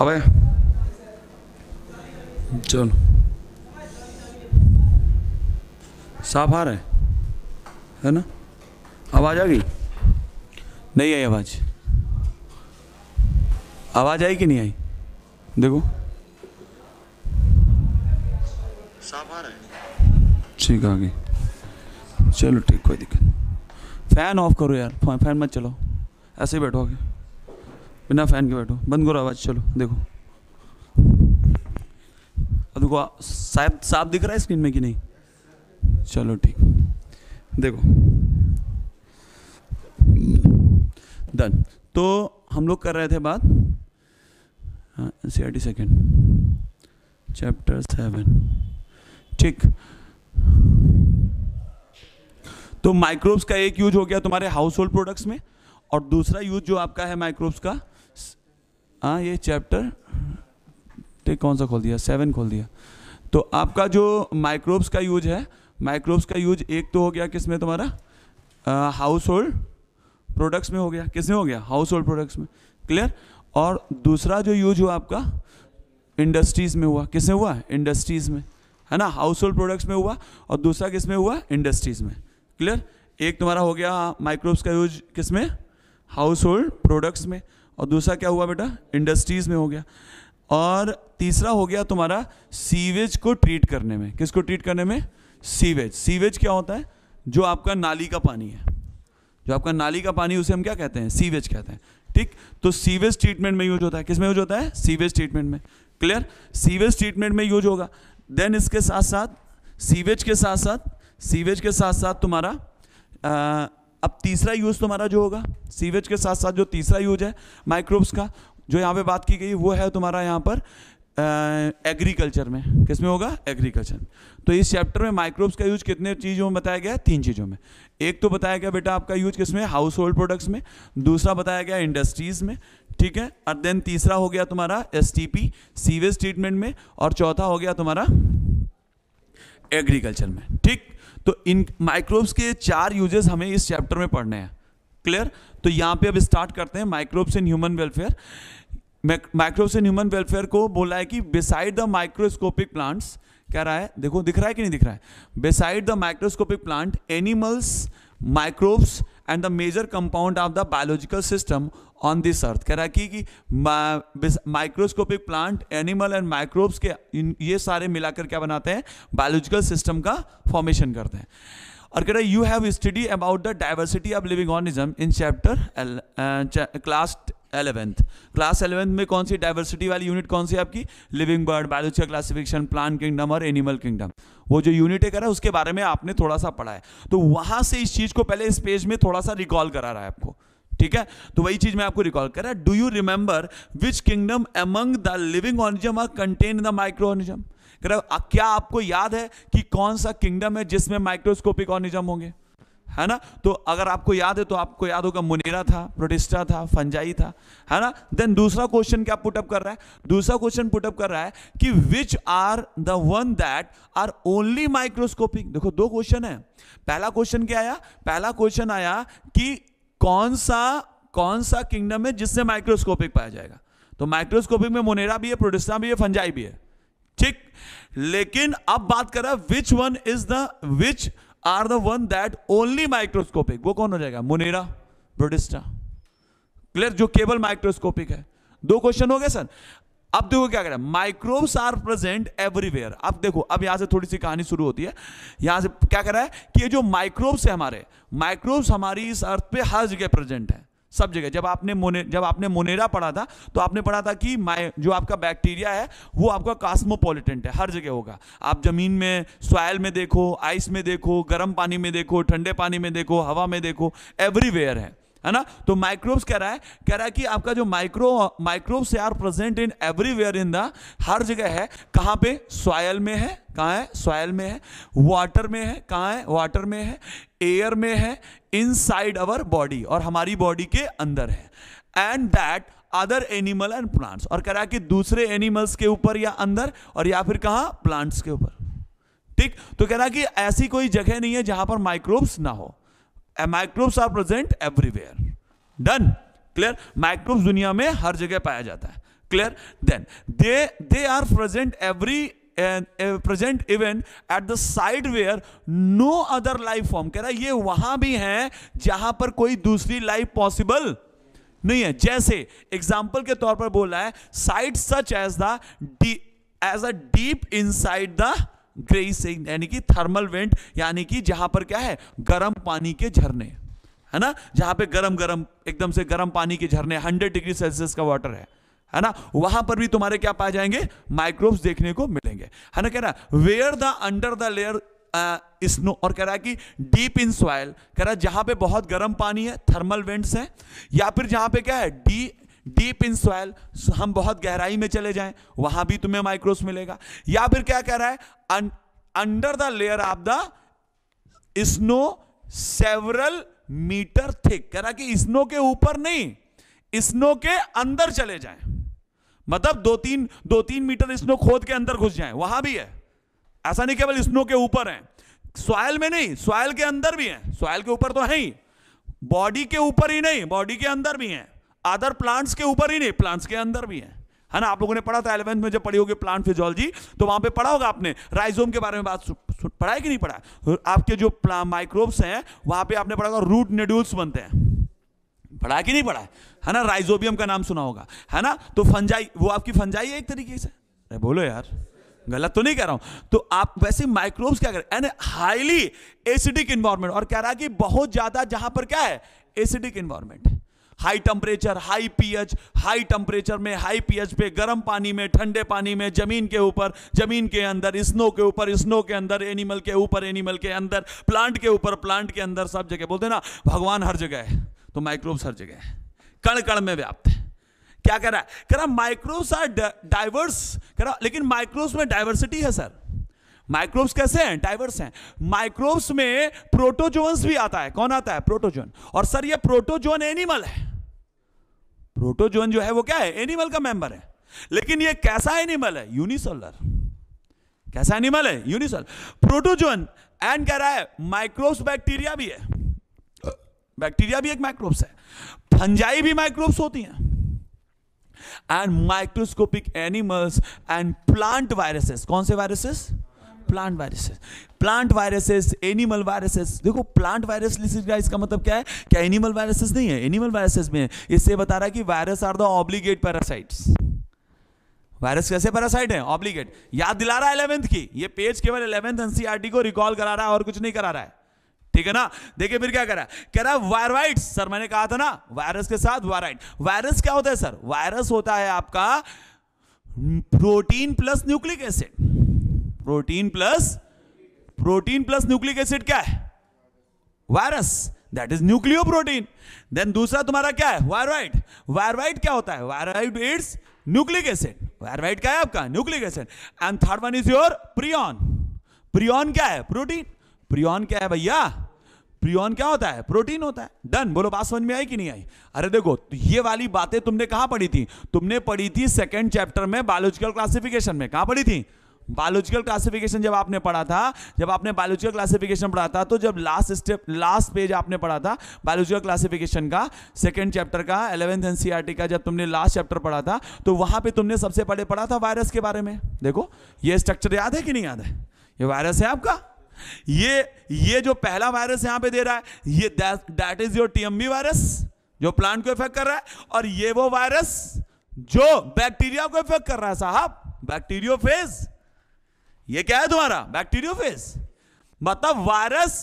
अबे चलो साफ आ रहा है है ना आवाज़ आ गई नहीं आई आवाज़ आवाज़ आई कि नहीं आई देखो साफ आ रहा है ठीक आ गई चलो ठीक कोई दिक्कत फैन ऑफ करो यार फैन मत चलो ऐसे ही बैठोगे बिना फ़ैन के बैठो बंद करो आवाज़ चलो देखो अब देखो साफ साफ दिख रहा है स्क्रीन में कि नहीं चलो ठीक देखो डन तो हम लोग कर रहे थे बात हाँ C R T second chapter seven ठीक तो माइक्रोब्स का एक यूज हो गया तुम्हारे हाउस होल्ड प्रोडक्ट्स में और दूसरा यूज जो आपका है माइक्रोब्स का हाँ ये चैप्टर तो कौन सा खोल दिया सेवन खोल दिया तो आपका जो माइक्रोब्स का यूज है माइक्रोब्स का यूज एक तो हो गया किसमें तुम्हारा हाउस होल्ड प्रोडक्ट्स में हो गया किस में हो गया हाउस होल्ड प्रोडक्ट्स में क्लियर और दूसरा जो यूज हुआ आपका इंडस्ट्रीज में हुआ किसमें हुआ इंडस्ट्रीज में है ना हाउस होल्ड प्रोडक्ट्स में हुआ और दूसरा किसमें हुआ इंडस्ट्रीज में क्लियर एक तुम्हारा हो गया माइक्रोब्स का यूज किस में हाउस होल्ड प्रोडक्ट्स में और दूसरा क्या हुआ बेटा इंडस्ट्रीज़ में हो गया और तीसरा हो गया तुम्हारा सीवेज को ट्रीट करने में किसको ट्रीट करने में सीवेज सीवेज क्या होता है जो आपका नाली का पानी है जो आपका नाली का पानी उसे हम क्या कहते हैं सीवेज कहते हैं ठीक तो सीवेज ट्रीटमेंट में यूज होता है किस में यूज होता है सीवेज ट्रीटमेंट में क्लियर सीवेज ट्रीटमेंट में यूज होगा देन इसके साथ साथ सीवेज के साथ साथ सीवेज के साथ साथ तुम्हारा अब तीसरा यूज़ तुम्हारा जो होगा सीवेज के साथ साथ जो तीसरा यूज है माइक्रोब्स का जो यहाँ पे बात की गई वो है तुम्हारा यहाँ पर एग्रीकल्चर में किस में होगा एग्रीकल्चर तो इस चैप्टर में माइक्रोब्स का यूज कितने चीज़ों में बताया गया तीन चीज़ों में एक तो बताया गया बेटा आपका यूज किस में हाउस होल्ड प्रोडक्ट्स में दूसरा बताया गया इंडस्ट्रीज़ में ठीक है और देन तीसरा हो गया तुम्हारा एस सीवेज ट्रीटमेंट में और चौथा हो गया तुम्हारा एग्रीकल्चर में ठीक तो इन माइक्रोब्स के चार यूजेस हमें इस चैप्टर में पढ़ने हैं क्लियर तो यहाँ पे अब स्टार्ट करते हैं microbes in human welfare microbes in human welfare को बोला है कि बिसाइड द माइक्रोस्कोपिक प्लांट्स कह रहा है देखो दिख रहा है कि नहीं दिख रहा है beside the microscopic plant animals microbes and the major compound of the biological system on this earth कह रहा है कि, microscopic plant animal and microbes के ये सारे मिलाकर क्या बनाते हैं बायोलॉजिकल सिस्टम का फॉर्मेशन करते हैं और कह रहा है you have study about the diversity of living organism in chapter class eleventh class eleventh में कौन सी डाइवर्सिटी वाली यूनिट कौन सी आपकी living world biology classification plant kingdom और एनिमल किंगडम वो जो यूनिट है कह रहा है उसके बारे में आपने थोड़ा सा पढ़ा है तो वहां से इस चीज को पहले इस पेज में थोड़ा सा रिकॉल करा रहा है आपको ठीक है तो वही चीज मैं आपको रिकॉल कर रहा do you remember which kingdom among the living organism are contain the microorganism क्या आपको याद है कि कौन सा किंगडम है जिसमें माइक्रोस्कोपिक ऑर्निजम होंगे है ना तो अगर आपको याद है तो आपको याद होगा मुनेरा था प्रोटिस्टा था फंजाई था है ना देन दूसरा क्वेश्चन क्या पुटअप कर रहा है दूसरा क्वेश्चन पुटअप कर रहा है कि which are the one that are only microscopic देखो दो क्वेश्चन है पहला क्वेश्चन क्या आया पहला क्वेश्चन आया कि कौन सा कौन सा किंगडम है जिससे माइक्रोस्कोपिक पाया जाएगा तो माइक्रोस्कोपिक में मोनेरा भी है प्रोडिस्टा भी है फंजाई भी है ठीक लेकिन अब बात करा which one is the which are the one that only microscopic वो कौन हो जाएगा मोनेरा प्रोडिस्टा क्लियर जो केवल माइक्रोस्कोपिक है दो क्वेश्चन हो गए सर अब देखो क्या कह रहा है माइक्रोब्स आर प्रेजेंट एवरीवेयर अब देखो अब यहां से थोड़ी सी कहानी शुरू होती है यहां से क्या कह रहा है कि ये जो माइक्रोब्स है हमारे माइक्रोब्स हमारी इस अर्थ पे हर जगह प्रेजेंट है सब जगह जब आपने मोने जब आपने मोनेरा पढ़ा था तो आपने पढ़ा था कि माय जो आपका बैक्टीरिया है वो आपका कास्मोपोलिटेंट है हर जगह होगा आप जमीन में सॉयल में देखो आइस में देखो गर्म पानी में देखो ठंडे पानी में देखो हवा में देखो एवरीवेयर है है ना तो माइक्रोब्स कह रहा है कह रहा है कि आपका जो micro microbes are present in everywhere in the हर जगह है कहाँ पे सॉयल में है कहाँ है सॉयल में है वाटर में है कहाँ है वाटर में है एयर में है इन साइड अवर बॉडी और हमारी बॉडी के अंदर है and that other animal and plants और कह रहा है कि दूसरे एनिमल्स के ऊपर या अंदर और या फिर कहाँ प्लांट्स के ऊपर ठीक तो कह रहा है कि ऐसी कोई जगह नहीं है जहां पर माइक्रोब्स ना हो microbes are present everywhere done clear microbes दुनिया में हर जगह पाया जाता है clear then they they are present every present even at the site where no other life form कह रहा है ये वहां भी है जहां पर कोई दूसरी लाइफ पॉसिबल नहीं है जैसे एग्जाम्पल के तौर पर बोला है side such as the edge a deep inside the grazing यानी कि थर्मल वेंट यानी कि जहां पर क्या है गर्म पानी के झरने है ना जहां पे गर्म गर्म एकदम से गर्म पानी के झरने 100 डिग्री सेल्सियस का वाटर है है ना वहां पर भी तुम्हारे क्या पाए जाएंगे माइक्रोब्स देखने को मिलेंगे है ना कह रहा where the under the layer snow और कह रहा है कि डीप इन सॉयल कह रहा है जहां पे बहुत गर्म पानी है थर्मल वेंट्स है या फिर जहां पे क्या है डी डीप इन सॉयल हम बहुत गहराई में चले जाएं वहां भी तुम्हें माइक्रोस मिलेगा या फिर क्या कह रहा है under the layer of the snow several metre thick कह रहा कि स्नो के ऊपर नहीं स्नो के अंदर चले जाएं मतलब दो तीन दो तीन मीटर स्नो खोद के अंदर घुस जाएं वहां भी है ऐसा नहीं केवल स्नो के ऊपर है सॉयल में नहीं सॉयल के अंदर भी है सॉयल के ऊपर तो है ही बॉडी के ऊपर ही नहीं बॉडी के अंदर भी है अदर प्लांट्स के ऊपर ही नहीं प्लांट्स के अंदर भी है है ना आप लोगों ने पढ़ा था एलेवेंथ में जब पढ़ी होगी प्लांट फिजोलॉजी तो वहां पे पढ़ा होगा आपने राइजोम के बारे में बात पढ़ा है कि नहीं पढ़ा आपके जो माइक्रोब्स हैं वहां पे आपने पढ़ा होगा रूट नेड्यूल्स बनते हैं पढ़ा कि नहीं पढ़ा है ना राइजोबियम का नाम सुना होगा है ना तो फंजाई वो आपकी फंजाई है एक तरीके से अरे बोलो यार गलत तो नहीं कह रहा हूं तो आप वैसे माइक्रोब्स क्या करें हाईली एसिडिक इन्वायरमेंट और कह रहा है कि बहुत ज्यादा जहां पर क्या है acidic environment high temperature high pH high temperature में हाई पीएच पे गर्म पानी में ठंडे पानी में जमीन के ऊपर जमीन के अंदर स्नो के ऊपर स्नो के अंदर एनिमल के ऊपर एनिमल के अंदर प्लांट के ऊपर प्लांट के अंदर सब जगह बोलते ना भगवान हर जगह है तो माइक्रोब्स हर जगह है कण कण में व्याप्त है क्या कह रहा है कह रहा माइक्रोब्स आर डाइवर्स कह रहा लेकिन माइक्रोब्स में डाइवर्सिटी है सर माइक्रोब्स कैसे हैं डाइवर्स हैं माइक्रोब्स में प्रोटोजोन्स भी आता है कौन आता है प्रोटोजोन और सर ये प्रोटोजोन एनिमल है प्रोटोजोन जो है वो क्या है एनिमल का मेंबर है लेकिन ये कैसा एनिमल है यूनिसोलर कैसा एनिमल है यूनिसोल प्रोटोजोन एंड कह रहा है माइक्रोब्स बैक्टीरिया भी है बैक्टीरिया भी एक माइक्रोब्स है फंजाई भी माइक्रोब्स होती हैं and microscopic animals and plant viruses कौन से viruses plant viruses plant viruses animal viruses देखो प्लांट वायरस का इसका मतलब क्या है क्या एनिमल वायरसेस नहीं है एनिमल वायरसेस में है इससे बता रहा है कि virus are the obligate parasites virus कैसे पैरासाइट है ऑब्लिगेट याद दिला रहा है इलेवेंथ की ये पेज केवल इलेवेंथ एनसीआरटी e को रिकॉल करा रहा है और कुछ नहीं करा रहा है ठीक है ना देखिए फिर क्या कह रहा है कह रहा है वायरवाइट सर मैंने कहा था ना वायरस के साथ वायराइट वायरस क्या होता है सर वायरस होता है आपका protein plus nucleic acid protein plus protein plus nucleic acid क्या है virus that is nucleoprotein then दूसरा तुम्हारा क्या है वायरवाइट वायरवाइट क्या होता है viroid it's nucleic acid viroid क्या है आपका nucleic acid and third one is your prion prion क्या है प्रोटीन प्रियॉन क्या है भैया प्रियॉन क्या होता है प्रोटीन होता है डन बोलो बात समझ में आई कि नहीं आई अरे देखो तो ये वाली बातें तुमने कहा पढ़ी थी तुमने पढ़ी थी सेकंड चैप्टर में बायोलॉजिकल क्लासिफिकेशन में कहा पढ़ी थी बायोलॉजिकल क्लासिफिकेशन जब आपने पढ़ा था जब आपने बायोलॉजिकल क्लासिफिकेशन पढ़ा था तो जब लास्ट स्टेप लास्ट पेज आपने पढ़ा था बायोलॉजिकल क्लासिफिकेशन का सेकेंड चैप्टर का एलेवेंथ एन e का जब तुमने लास्ट चैप्टर पढ़ा था तो वहां पर तुमने सबसे पहले पढ़ा था वायरस के बारे में देखो ये स्ट्रक्चर याद है कि नहीं याद है ये वायरस है आपका ये ये जो पहला वायरस यहां पे दे रहा है ये that is your TMB virus जो प्लांट को इफेक्ट कर रहा है और ये वो वायरस जो बैक्टीरिया को इफेक्ट कर रहा है साहब बैक्टीरियोफेज ये क्या है तुम्हारा बैक्टीरियोफेज मतलब वायरस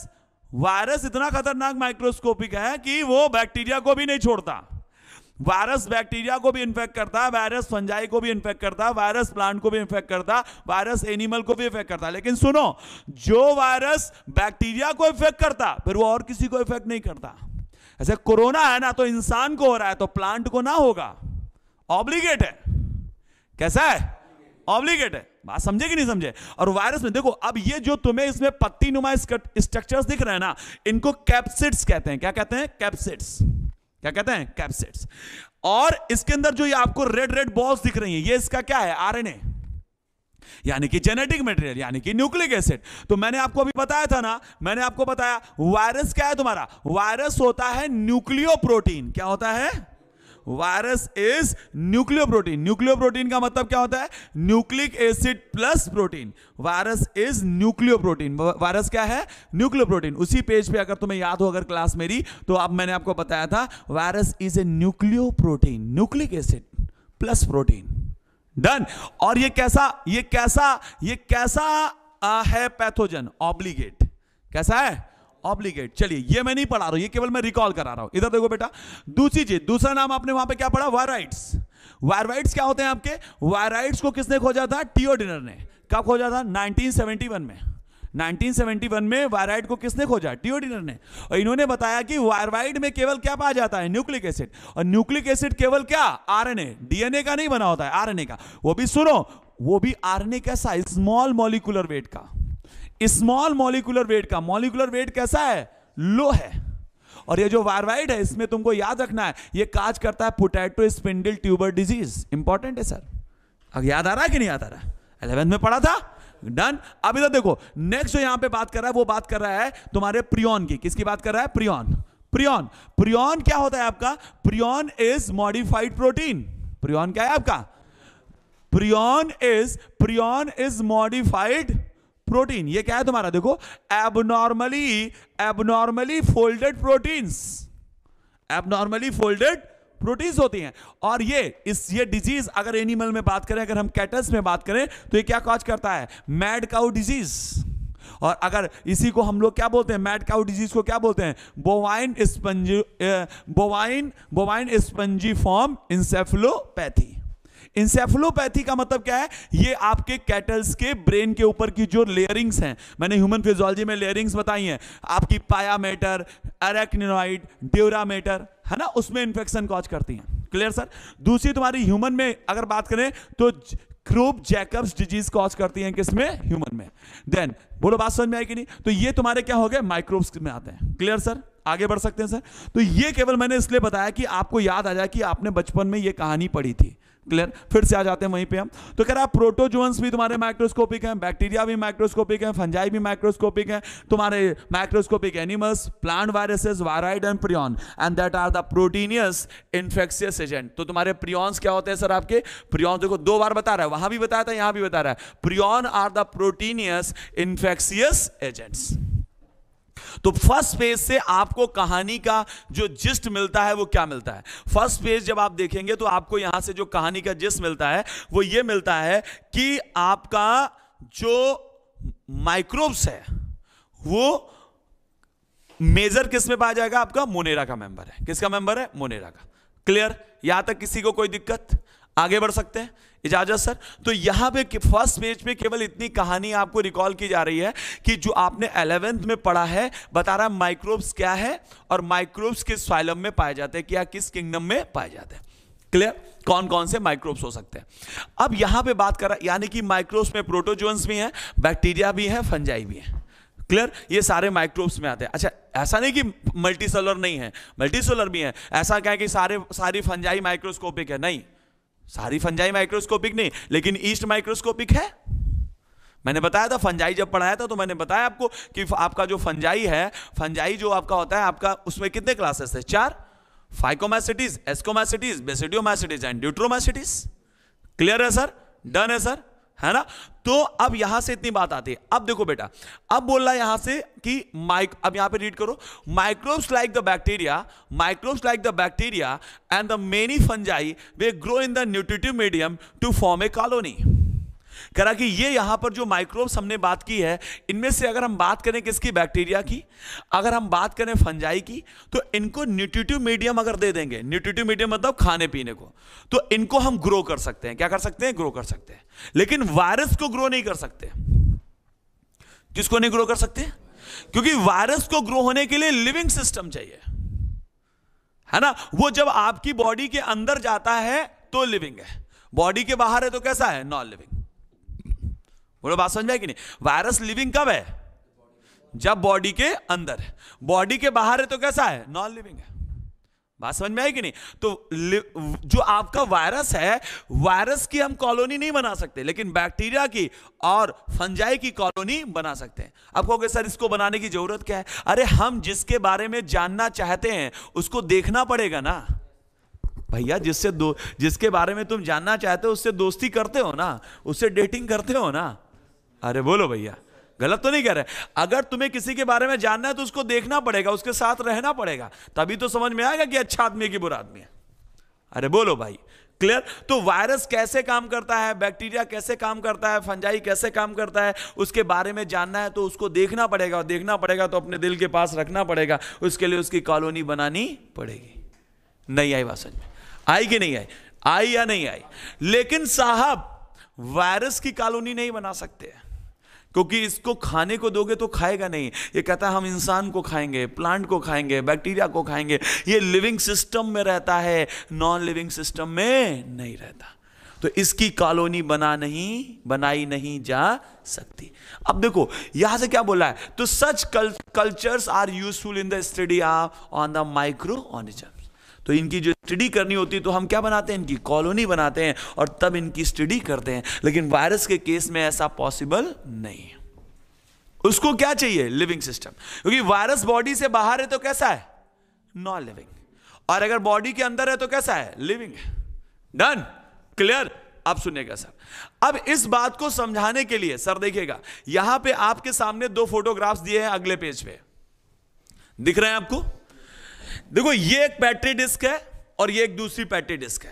वायरस इतना खतरनाक माइक्रोस्कोपिक है कि वो बैक्टीरिया को भी नहीं छोड़ता वायरस बैक्टीरिया को भी इन्फेक्ट करता है वायरस फंजाई को भी इन्फेक्ट करता है वायरस प्लांट को भी इन्फेक्ट करता है वायरस एनिमल को भी इफेक्ट करता है लेकिन सुनो जो वायरस बैक्टीरिया को इफेक्ट करता फिर वो और किसी को इफेक्ट नहीं करता ऐसे कोरोना है ना तो इंसान को हो रहा है तो प्लांट को ना होगा ऑब्लिगेट है कैसा है ऑब्लिगेट है बात समझे कि नहीं समझे और वायरस में देखो अब ये जो तुम्हें इसमें पत्ती नुमा स्ट्रक्चर्स दिख रहे हैं ना इनको कैप्सिड्स कहते हैं क्या कहते हैं कैप्सिड्स क्या कहते हैं कैप्सिड्स और इसके अंदर जो ये आपको रेड रेड बॉल्स दिख रही हैं ये इसका क्या है आरएनए यानी कि जेनेटिक मटेरियल यानी कि न्यूक्लिक एसिड तो मैंने आपको अभी बताया था ना मैंने आपको बताया वायरस क्या है तुम्हारा वायरस होता है न्यूक्लियो प्रोटीन क्या होता है virus is nucleoprotein nucleoprotein का मतलब क्या होता है nucleic acid plus protein virus is nucleoprotein virus क्या है न्यूक्लियो प्रोटीन उसी पेज पे अगर तुम्हें याद हो अगर क्लास मेरी तो अब मैंने आपको बताया था virus is a nucleoprotein nucleic acid plus protein done और ये कैसा ये कैसा ये कैसा आ, है पैथोजन ऑब्लिगेट कैसा है ऑब्लिगेट चलिए ये मैं नहीं पढ़ा रहा हूं ये केवल मैं रिकॉल करा रहा हूं इधर देखो बेटा दूसरी चीज दूसरा नाम आपने वहां पे क्या पढ़ा वायराइट्स वायराइट्स क्या होते हैं आपके वायराइट्स को किसने खोजा था टीओ डिनर ने कब खोजा था 1971 में 1971 में वायराइड को किसने खोजा टियोडिनर ने और इन्होंने बताया कि वायराइड में केवल क्या पाया जाता है न्यूक्लिक एसिड और न्यूक्लिक एसिड केवल क्या आरएनए डीएनए का नहीं बना होता है आरएनए का वो भी सुनो वो भी आरएनए का साइज स्मॉल मॉलिकुलर वेट का स्मॉल मॉलिकुलर वेट का मॉलिकुलर वेट कैसा है लो है और ये जो वारवाइड है इसमें तुमको याद रखना है ये काज करता है potato spindle tuber disease important है सर अब याद आ रहा है कि नहीं याद आ रहा अलेवेंथ में पढ़ा था डन अब इधर देखो नेक्स्ट जो यहां पे बात कर रहा है वो बात कर रहा है तुम्हारे प्रियोन की किसकी बात कर रहा है प्रियोन प्रियॉन प्रियोन क्या होता है आपका prion is modified protein prion क्या है आपका prion is prion is modified protein ये क्या है तुम्हारा देखो abnormally abnormally folded proteins abnormally folded proteins होती हैं और ये इस ये डिजीज अगर एनिमल में बात करें अगर हम कैटल्स में बात करें तो ये क्या कॉज करता है मैड काउ डिजीज और अगर इसी को हम लोग क्या बोलते हैं मैड काउ डिजीज को क्या बोलते हैं bovine spongy bovine bovine spongy form encephalopathy encephalopathy का मतलब क्या है ये आपके कैटल्स के ब्रेन के ऊपर की जो लेयरिंग्स हैं मैंने ह्यूमन फिजोलॉजी में लेयरिंग्स बताई हैं आपकी पायामेटर एरेक्निनोइड ड्यूरामेटर है ना उसमें इंफेक्शन कॉज करती हैं क्लियर सर दूसरी तुम्हारी ह्यूमन में अगर बात करें तो क्रोप जैकब्स डिजीज कॉज करती हैं किसमें ह्यूमन में देन बोलो बात समझ में आई कि नहीं तो ये तुम्हारे क्या हो गए माइक्रोब्स में आते हैं क्लियर सर आगे बढ़ सकते हैं सर तो ये केवल मैंने इसलिए बताया कि आपको याद आ जाए कि आपने बचपन में ये कहानी पढ़ी थी क्लियर फिर से आ जाते हैं वहीं पे हम तो कह रहा है प्रोटोजुअंस भी तुम्हारे माइक्रोस्कोपिक हैं बैक्टीरिया भी माइक्रोस्कोपिक हैं फंजाई भी माइक्रोस्कोपिक हैं तुम्हारे microscopic animals plant viruses viroid and prion and that are the proteinaceous infectious agent तो तुम्हारे प्रियॉन्स क्या होते हैं सर आपके प्रियॉन्स देखो दो बार बता रहा है वहां भी बताया था यहां भी बता रहा है prion are the proteinaceous infectious agents तो फर्स्ट पेज से आपको कहानी का जो जिस्ट मिलता है वो क्या मिलता है फर्स्ट पेज जब आप देखेंगे तो आपको यहां से जो कहानी का जिस्ट मिलता है वो ये मिलता है कि आपका जो माइक्रोब्स है वो मेजर किस में पाया जाएगा आपका मोनेरा का मेंबर है किसका मेंबर है मोनेरा का क्लियर यहां तक किसी को कोई दिक्कत आगे बढ़ सकते हैं इजाजत सर तो यहाँ पे फर्स्ट पेज पे केवल इतनी कहानी आपको रिकॉल की जा रही है कि जो आपने एलेवेंथ में पढ़ा है बता रहा है माइक्रोब्स क्या है और माइक्रोब्स किस फाइलम में पाए जाते हैं क्या किस किंगडम में पाए जाते हैं क्लियर कौन कौन से माइक्रोब्स हो सकते हैं अब यहाँ पे बात कर रहा यानी कि माइक्रोब्स में प्रोटोजोन्स भी हैं बैक्टीरिया भी हैं फंजाई भी हैं क्लियर ये सारे माइक्रोब्स में आते हैं अच्छा ऐसा नहीं कि मल्टी नहीं है मल्टी भी है ऐसा क्या है कि सारे सारी फंजाई माइक्रोस्कोपिक है नहीं सारी फंजाई माइक्रोस्कोपिक नहीं लेकिन ईस्ट माइक्रोस्कोपिक है मैंने बताया था फंजाई जब पढ़ाया था तो मैंने बताया आपको कि आपका जो फंजाई है फंजाई जो आपका होता है आपका उसमें कितने क्लासेस है चार phycomycetes ascomycetes basidiomycetes and deuteromycetes clear है सर डन है सर है ना तो अब यहां से इतनी बात आती है अब देखो बेटा अब बोल रहा है यहां से कि माइक अब यहां पे रीड करो microbes like the bacteria microbes like the bacteria and the many fungi वे grow in the nutritive medium to form a colony करा कि ये यहां पर जो माइक्रोब्स हमने बात की है इनमें से अगर हम बात करें किसकी बैक्टीरिया की अगर हम बात करें फंजाई की तो इनको न्यूट्रिटिव मीडियम अगर दे देंगे न्यूट्रिटिव मीडियम मतलब खाने पीने को तो इनको हम ग्रो कर सकते हैं क्या कर सकते हैं ग्रो कर सकते हैं लेकिन वायरस को ग्रो नहीं कर सकते किसको नहीं ग्रो कर सकते क्योंकि वायरस को ग्रो होने के लिए लिविंग सिस्टम चाहिए है ना वो जब आपकी बॉडी के अंदर जाता है तो लिविंग है बॉडी के बाहर है तो कैसा है नॉन लिविंग बोलो बात समझ में कि नहीं वायरस लिविंग कब है जब बॉडी के अंदर बॉडी के बाहर है तो कैसा है नॉन लिविंग है बात समझ में आई कि नहीं तो जो आपका वायरस है वायरस की हम कॉलोनी नहीं बना सकते लेकिन बैक्टीरिया की और फंजाई की कॉलोनी बना सकते हैं आप कहोगे सर इसको बनाने की जरूरत क्या है अरे हम जिसके बारे में जानना चाहते हैं उसको देखना पड़ेगा ना भैया जिससे दो जिसके बारे में तुम जानना चाहते हो उससे दोस्ती करते हो ना उससे डेटिंग करते हो ना अरे बोलो भैया गलत तो नहीं कह रहे अगर तुम्हें किसी के बारे में जानना है तो उसको देखना पड़ेगा उसके साथ रहना पड़ेगा तभी तो समझ में आएगा कि अच्छा आदमी है कि बुरा आदमी है अरे बोलो भाई क्लियर तो वायरस कैसे काम करता है बैक्टीरिया कैसे काम करता है फंजाई कैसे काम करता है उसके बारे में जानना है तो उसको देखना पड़ेगा और देखना पड़ेगा तो अपने दिल के पास रखना पड़ेगा उसके लिए उसकी कॉलोनी बनानी पड़ेगी नहीं आई बात समझ में आई कि नहीं आई आई या नहीं आई लेकिन साहब वायरस की कॉलोनी नहीं बना सकते हैं क्योंकि इसको खाने को दोगे तो खाएगा नहीं ये कहता है हम इंसान को खाएंगे प्लांट को खाएंगे बैक्टीरिया को खाएंगे ये लिविंग सिस्टम में रहता है नॉन लिविंग सिस्टम में नहीं रहता तो इसकी कॉलोनी बना नहीं बनाई नहीं जा सकती अब देखो यहां से क्या बोला है तो such cultures are useful in the study of on the microorganism तो इनकी जो स्टडी करनी होती है तो हम क्या बनाते हैं इनकी कॉलोनी बनाते हैं और तब इनकी स्टडी करते हैं लेकिन वायरस के केस में ऐसा पॉसिबल नहीं है उसको क्या चाहिए लिविंग सिस्टम क्योंकि वायरस बॉडी से बाहर है तो कैसा है नॉन लिविंग और अगर बॉडी के अंदर है तो कैसा है लिविंग डन क्लियर आप सुनेगा सर अब इस बात को समझाने के लिए सर देखिएगा यहां पे आपके सामने दो फोटोग्राफ्स दिए हैं अगले पेज पे दिख रहे हैं आपको देखो ये एक पैट्री डिस्क है और ये एक दूसरी पैट्री डिस्क है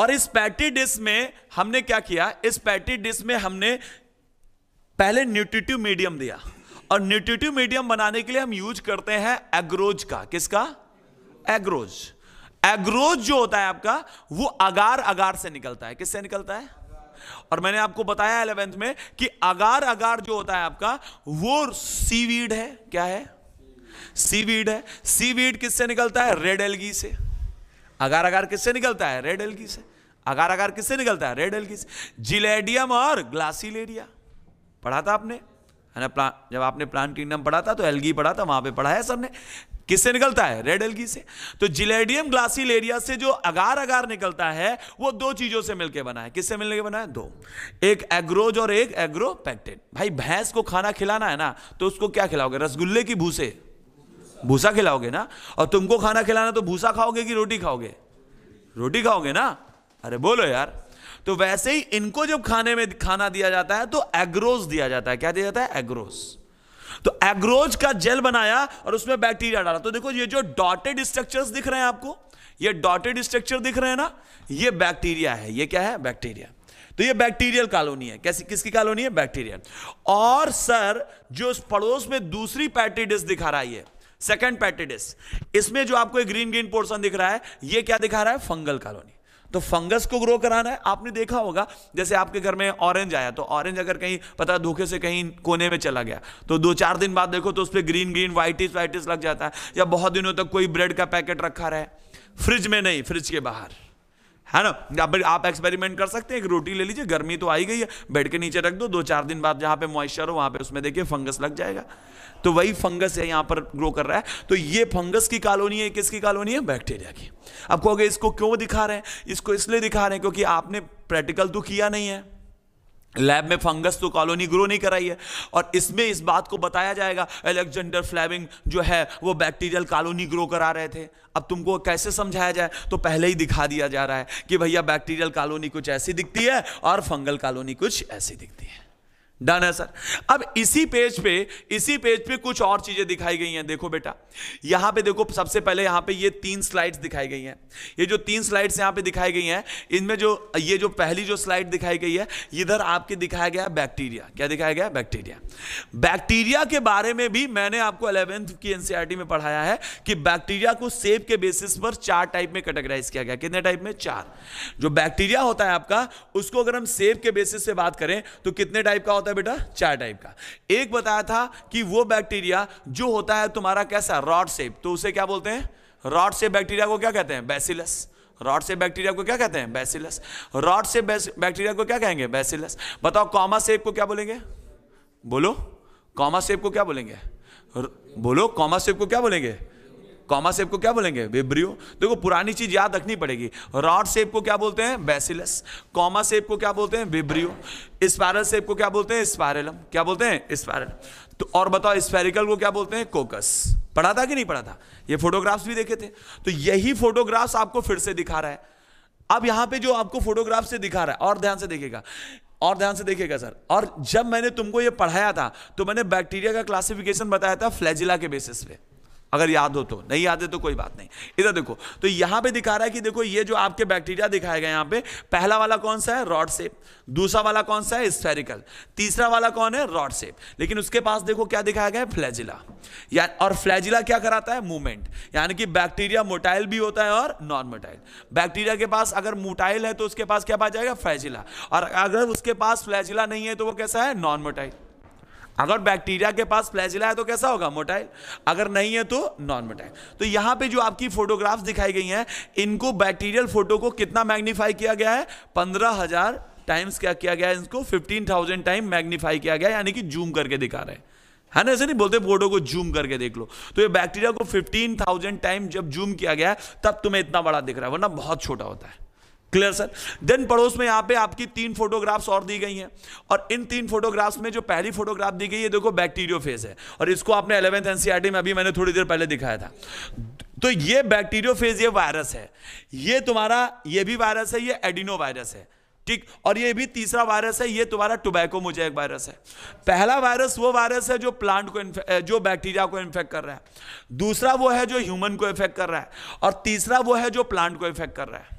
और इस पैट्री डिस्क में हमने क्या किया इस पैट्री डिस्क में हमने पहले न्यूट्रिटिव मीडियम दिया और न्यूट्रिटिव मीडियम बनाने के लिए हम यूज करते हैं एग्रोज का किसका एग्रोज एग्रोज जो होता है आपका वो अगार अगार से निकलता है किससे निकलता है और मैंने आपको बताया इलेवेंथ में कि अगार अगार जो होता है आपका वो सीवीड है क्या है सीवीड है सीवीड किससे निकलता है रेड एलगी से अगार अगार किससे निकलता है रेड एलगी से अगार अगार किससे निकलता है रेड एलगी से जिलेडियम और ग्लासीलेरिया पढ़ा था आपने है ना प्लांट जब आपने प्लांटिनम पढ़ा था तो एलगी पढ़ा था वहां पे पढ़ाया है सबने किससे निकलता है रेड एलगी से तो जिलेडियम ग्लासिलेरिया से जो अगार अगार निकलता है वो दो चीजों से मिलके बना है किससे मिलने के बना है दो एक एग्रोज और एक एग्रोपेक्टेड भाई भैंस को खाना खिलाना है ना तो उसको क्या खिलाओगे रसगुल्ले की भूसे भूसा खिलाओगे ना और तुमको खाना खिलाना तो भूसा खाओगे कि रोटी खाओगे रोटी खाओगे ना अरे बोलो यार तो वैसे ही इनको जब खाने में खाना दिया जाता है तो एग्रोज दिया जाता है क्या दिया जाता है एग्रोज तो एग्रोज का जेल बनाया और उसमें बैक्टीरिया डाला तो देखो ये जो डॉटेड स्ट्रक्चर्स दिख रहे हैं आपको ये डॉटेड स्ट्रक्चर दिख रहे हैं ना ये बैक्टीरिया है ये क्या है बैक्टीरिया तो ये बैक्टीरियल कॉलोनी है कैसी किसकी कॉलोनी है बैक्टीरियल और सर जो पड़ोस में दूसरी पैटीडिस दिखा रहा है सेकंड पैटेडिस इसमें जो आपको ग्रीन ग्रीन पोर्सन दिख रहा है ये क्या दिखा रहा है फंगल कॉलोनी तो फंगस को ग्रो कराना है आपने देखा होगा जैसे आपके घर में ऑरेंज आया तो ऑरेंज अगर कहीं पता धोखे से कहीं कोने में चला गया तो दो चार दिन बाद देखो तो उस पर ग्रीन ग्रीन व्हाइटिस वाइटिस लग जाता है या बहुत दिनों तक कोई ब्रेड का पैकेट रखा रहे फ्रिज में नहीं फ्रिज के बाहर है ना अब आप एक्सपेरिमेंट कर सकते हैं एक रोटी ले लीजिए गर्मी तो आई गई है बेड के नीचे रख दो दो चार दिन बाद जहाँ पे मॉइस्चर हो वहाँ पे उसमें देखिए फंगस लग जाएगा तो वही फंगस है यहाँ पर ग्रो कर रहा है तो ये फंगस की कॉलोनी है किसकी कॉलोनी है बैक्टीरिया की अब कहोगे इसको क्यों दिखा रहे हैं इसको इसलिए दिखा रहे हैं क्योंकि आपने प्रैक्टिकल तो किया नहीं है लैब में फंगस तो कॉलोनी ग्रो नहीं कराई है और इसमें इस बात को बताया जाएगा एलेक्जेंडर फ्लैविंग जो है वो बैक्टीरियल कॉलोनी ग्रो करा रहे थे अब तुमको कैसे समझाया जाए तो पहले ही दिखा दिया जा रहा है कि भैया बैक्टीरियल कॉलोनी कुछ ऐसी दिखती है और फंगल कॉलोनी कुछ ऐसी दिखती है डन है सर अब इसी पेज पे इसी पेज पे कुछ और चीजें दिखाई गई हैं देखो बेटा यहां पे देखो सबसे पहले यहां पे ये तीन स्लाइड्स दिखाई गई हैं ये जो तीन स्लाइड्स यहां पे दिखाई गई हैं इनमें जो ये जो पहली जो स्लाइड दिखाई गई है इधर आपके दिखाया गया बैक्टीरिया क्या दिखाया गया बैक्टीरिया बैक्टीरिया के बारे में भी मैंने आपको अलेवेंथ की एनसीआर e में पढ़ाया है कि बैक्टीरिया को सेब के बेसिस पर चार टाइप में कैटेगराइज किया गया कितने टाइप में चार जो बैक्टीरिया होता है आपका उसको अगर हम सेब के बेसिस से बात करें तो कितने टाइप का होता है होता है बेटा चार टाइप का एक बताया था कि वो बैक्टीरिया जो होता है तुम्हारा कैसा रॉड सेप तो उसे क्या बोलते हैं रॉड सेप बैक्टीरिया को क्या कहते हैं बैसिलस रॉड से बैक्टीरिया को क्या कहते हैं बैसिलस रॉड से बैक्टीरिया को क्या कहेंगे बैसिलस बताओ कॉमा सेप को क्या बोलेंगे बोलो कॉमा सेप को क्या बोलेंगे बोलो कॉमा सेप को क्या बोलेंगे कॉमा सेप को क्या बोलेंगे वेब्रियो देखो पुरानी चीज याद रखनी पड़ेगी रॉड सेप को क्या बोलते हैं बेसिलस कॉमा सेप को क्या बोलते हैं वेब्रियो स्पायरल सेप को क्या बोलते हैं स्पायरलम क्या बोलते हैं स्पायरल तो और बताओ स्पेरिकल को क्या बोलते हैं कोकस पढ़ा था कि नहीं पढ़ा था ये फोटोग्राफ्स भी देखे थे तो यही फोटोग्राफ्स आपको फिर से दिखा रहा है अब यहां पे जो आपको फोटोग्राफ से दिखा रहा है और ध्यान से देखेगा और ध्यान से देखिएगा सर और जब मैंने तुमको ये पढ़ाया था तो मैंने बैक्टीरिया का क्लासिफिकेशन बताया था फ्लैजिला के बेसिस पे अगर याद हो तो नहीं याद है तो कोई बात नहीं इधर देखो तो यहाँ पे दिखा रहा है कि देखो ये जो आपके बैक्टीरिया दिखाए गए यहाँ पे पहला वाला कौन सा है रॉड सेप दूसरा वाला कौन सा है स्फेरिकल तीसरा वाला कौन है रॉड सेप लेकिन उसके पास देखो क्या दिखाया गया है फ्लैजिला और फ्लैजिला क्या कराता है मूवमेंट यानी कि बैक्टीरिया मोटाइल भी होता है और नॉन मोटाइल बैक्टीरिया के पास अगर मोटाइल है तो उसके पास क्या पाया जाएगा फ्लैजिला और अगर उसके पास फ्लैजिला नहीं है तो वो कैसा है नॉन मोटाइल अगर बैक्टीरिया के पास फ्लैजिला है तो कैसा होगा मोटाइल अगर नहीं है तो नॉन मोटाइल तो यहां पे जो आपकी फोटोग्राफ्स दिखाई गई हैं इनको बैक्टीरियल फोटो को कितना मैग्नीफाई किया गया है पंद्रह हजार टाइम्स क्या किया गया है इनको फिफ्टीन थाउजेंड टाइम मैग्नीफाई किया गया यानी कि जूम करके दिखा रहे हैं है ना ऐसे नहीं बोलते फोटो को जूम करके देख लो तो ये बैक्टीरिया को फिफ्टीन थाउजेंड टाइम जब जूम किया गया तब तुम्हें इतना बड़ा दिख रहा है वरना बहुत छोटा होता है क्लियर सर देन पड़ोस में यहाँ पे आपकी तीन फोटोग्राफ्स और दी गई हैं और इन तीन फोटोग्राफ्स में जो पहली फोटोग्राफ दी गई है देखो बैक्टीरियो फेज है और इसको आपने अलेवेंथ एनसीआरटी e में अभी मैंने थोड़ी देर पहले दिखाया था तो ये बैक्टीरियो फेज ये वायरस है ये तुम्हारा ये भी वायरस है ये एडिनो वायरस है ठीक और ये भी तीसरा वायरस है ये तुम्हारा टोबैको एक वायरस है पहला वायरस वो वायरस है जो प्लांट को जो बैक्टीरिया को इन्फेक्ट कर रहा है दूसरा वो है जो ह्यूमन को इफेक्ट कर रहा है और तीसरा वो है जो प्लांट को इफेक्ट कर रहा है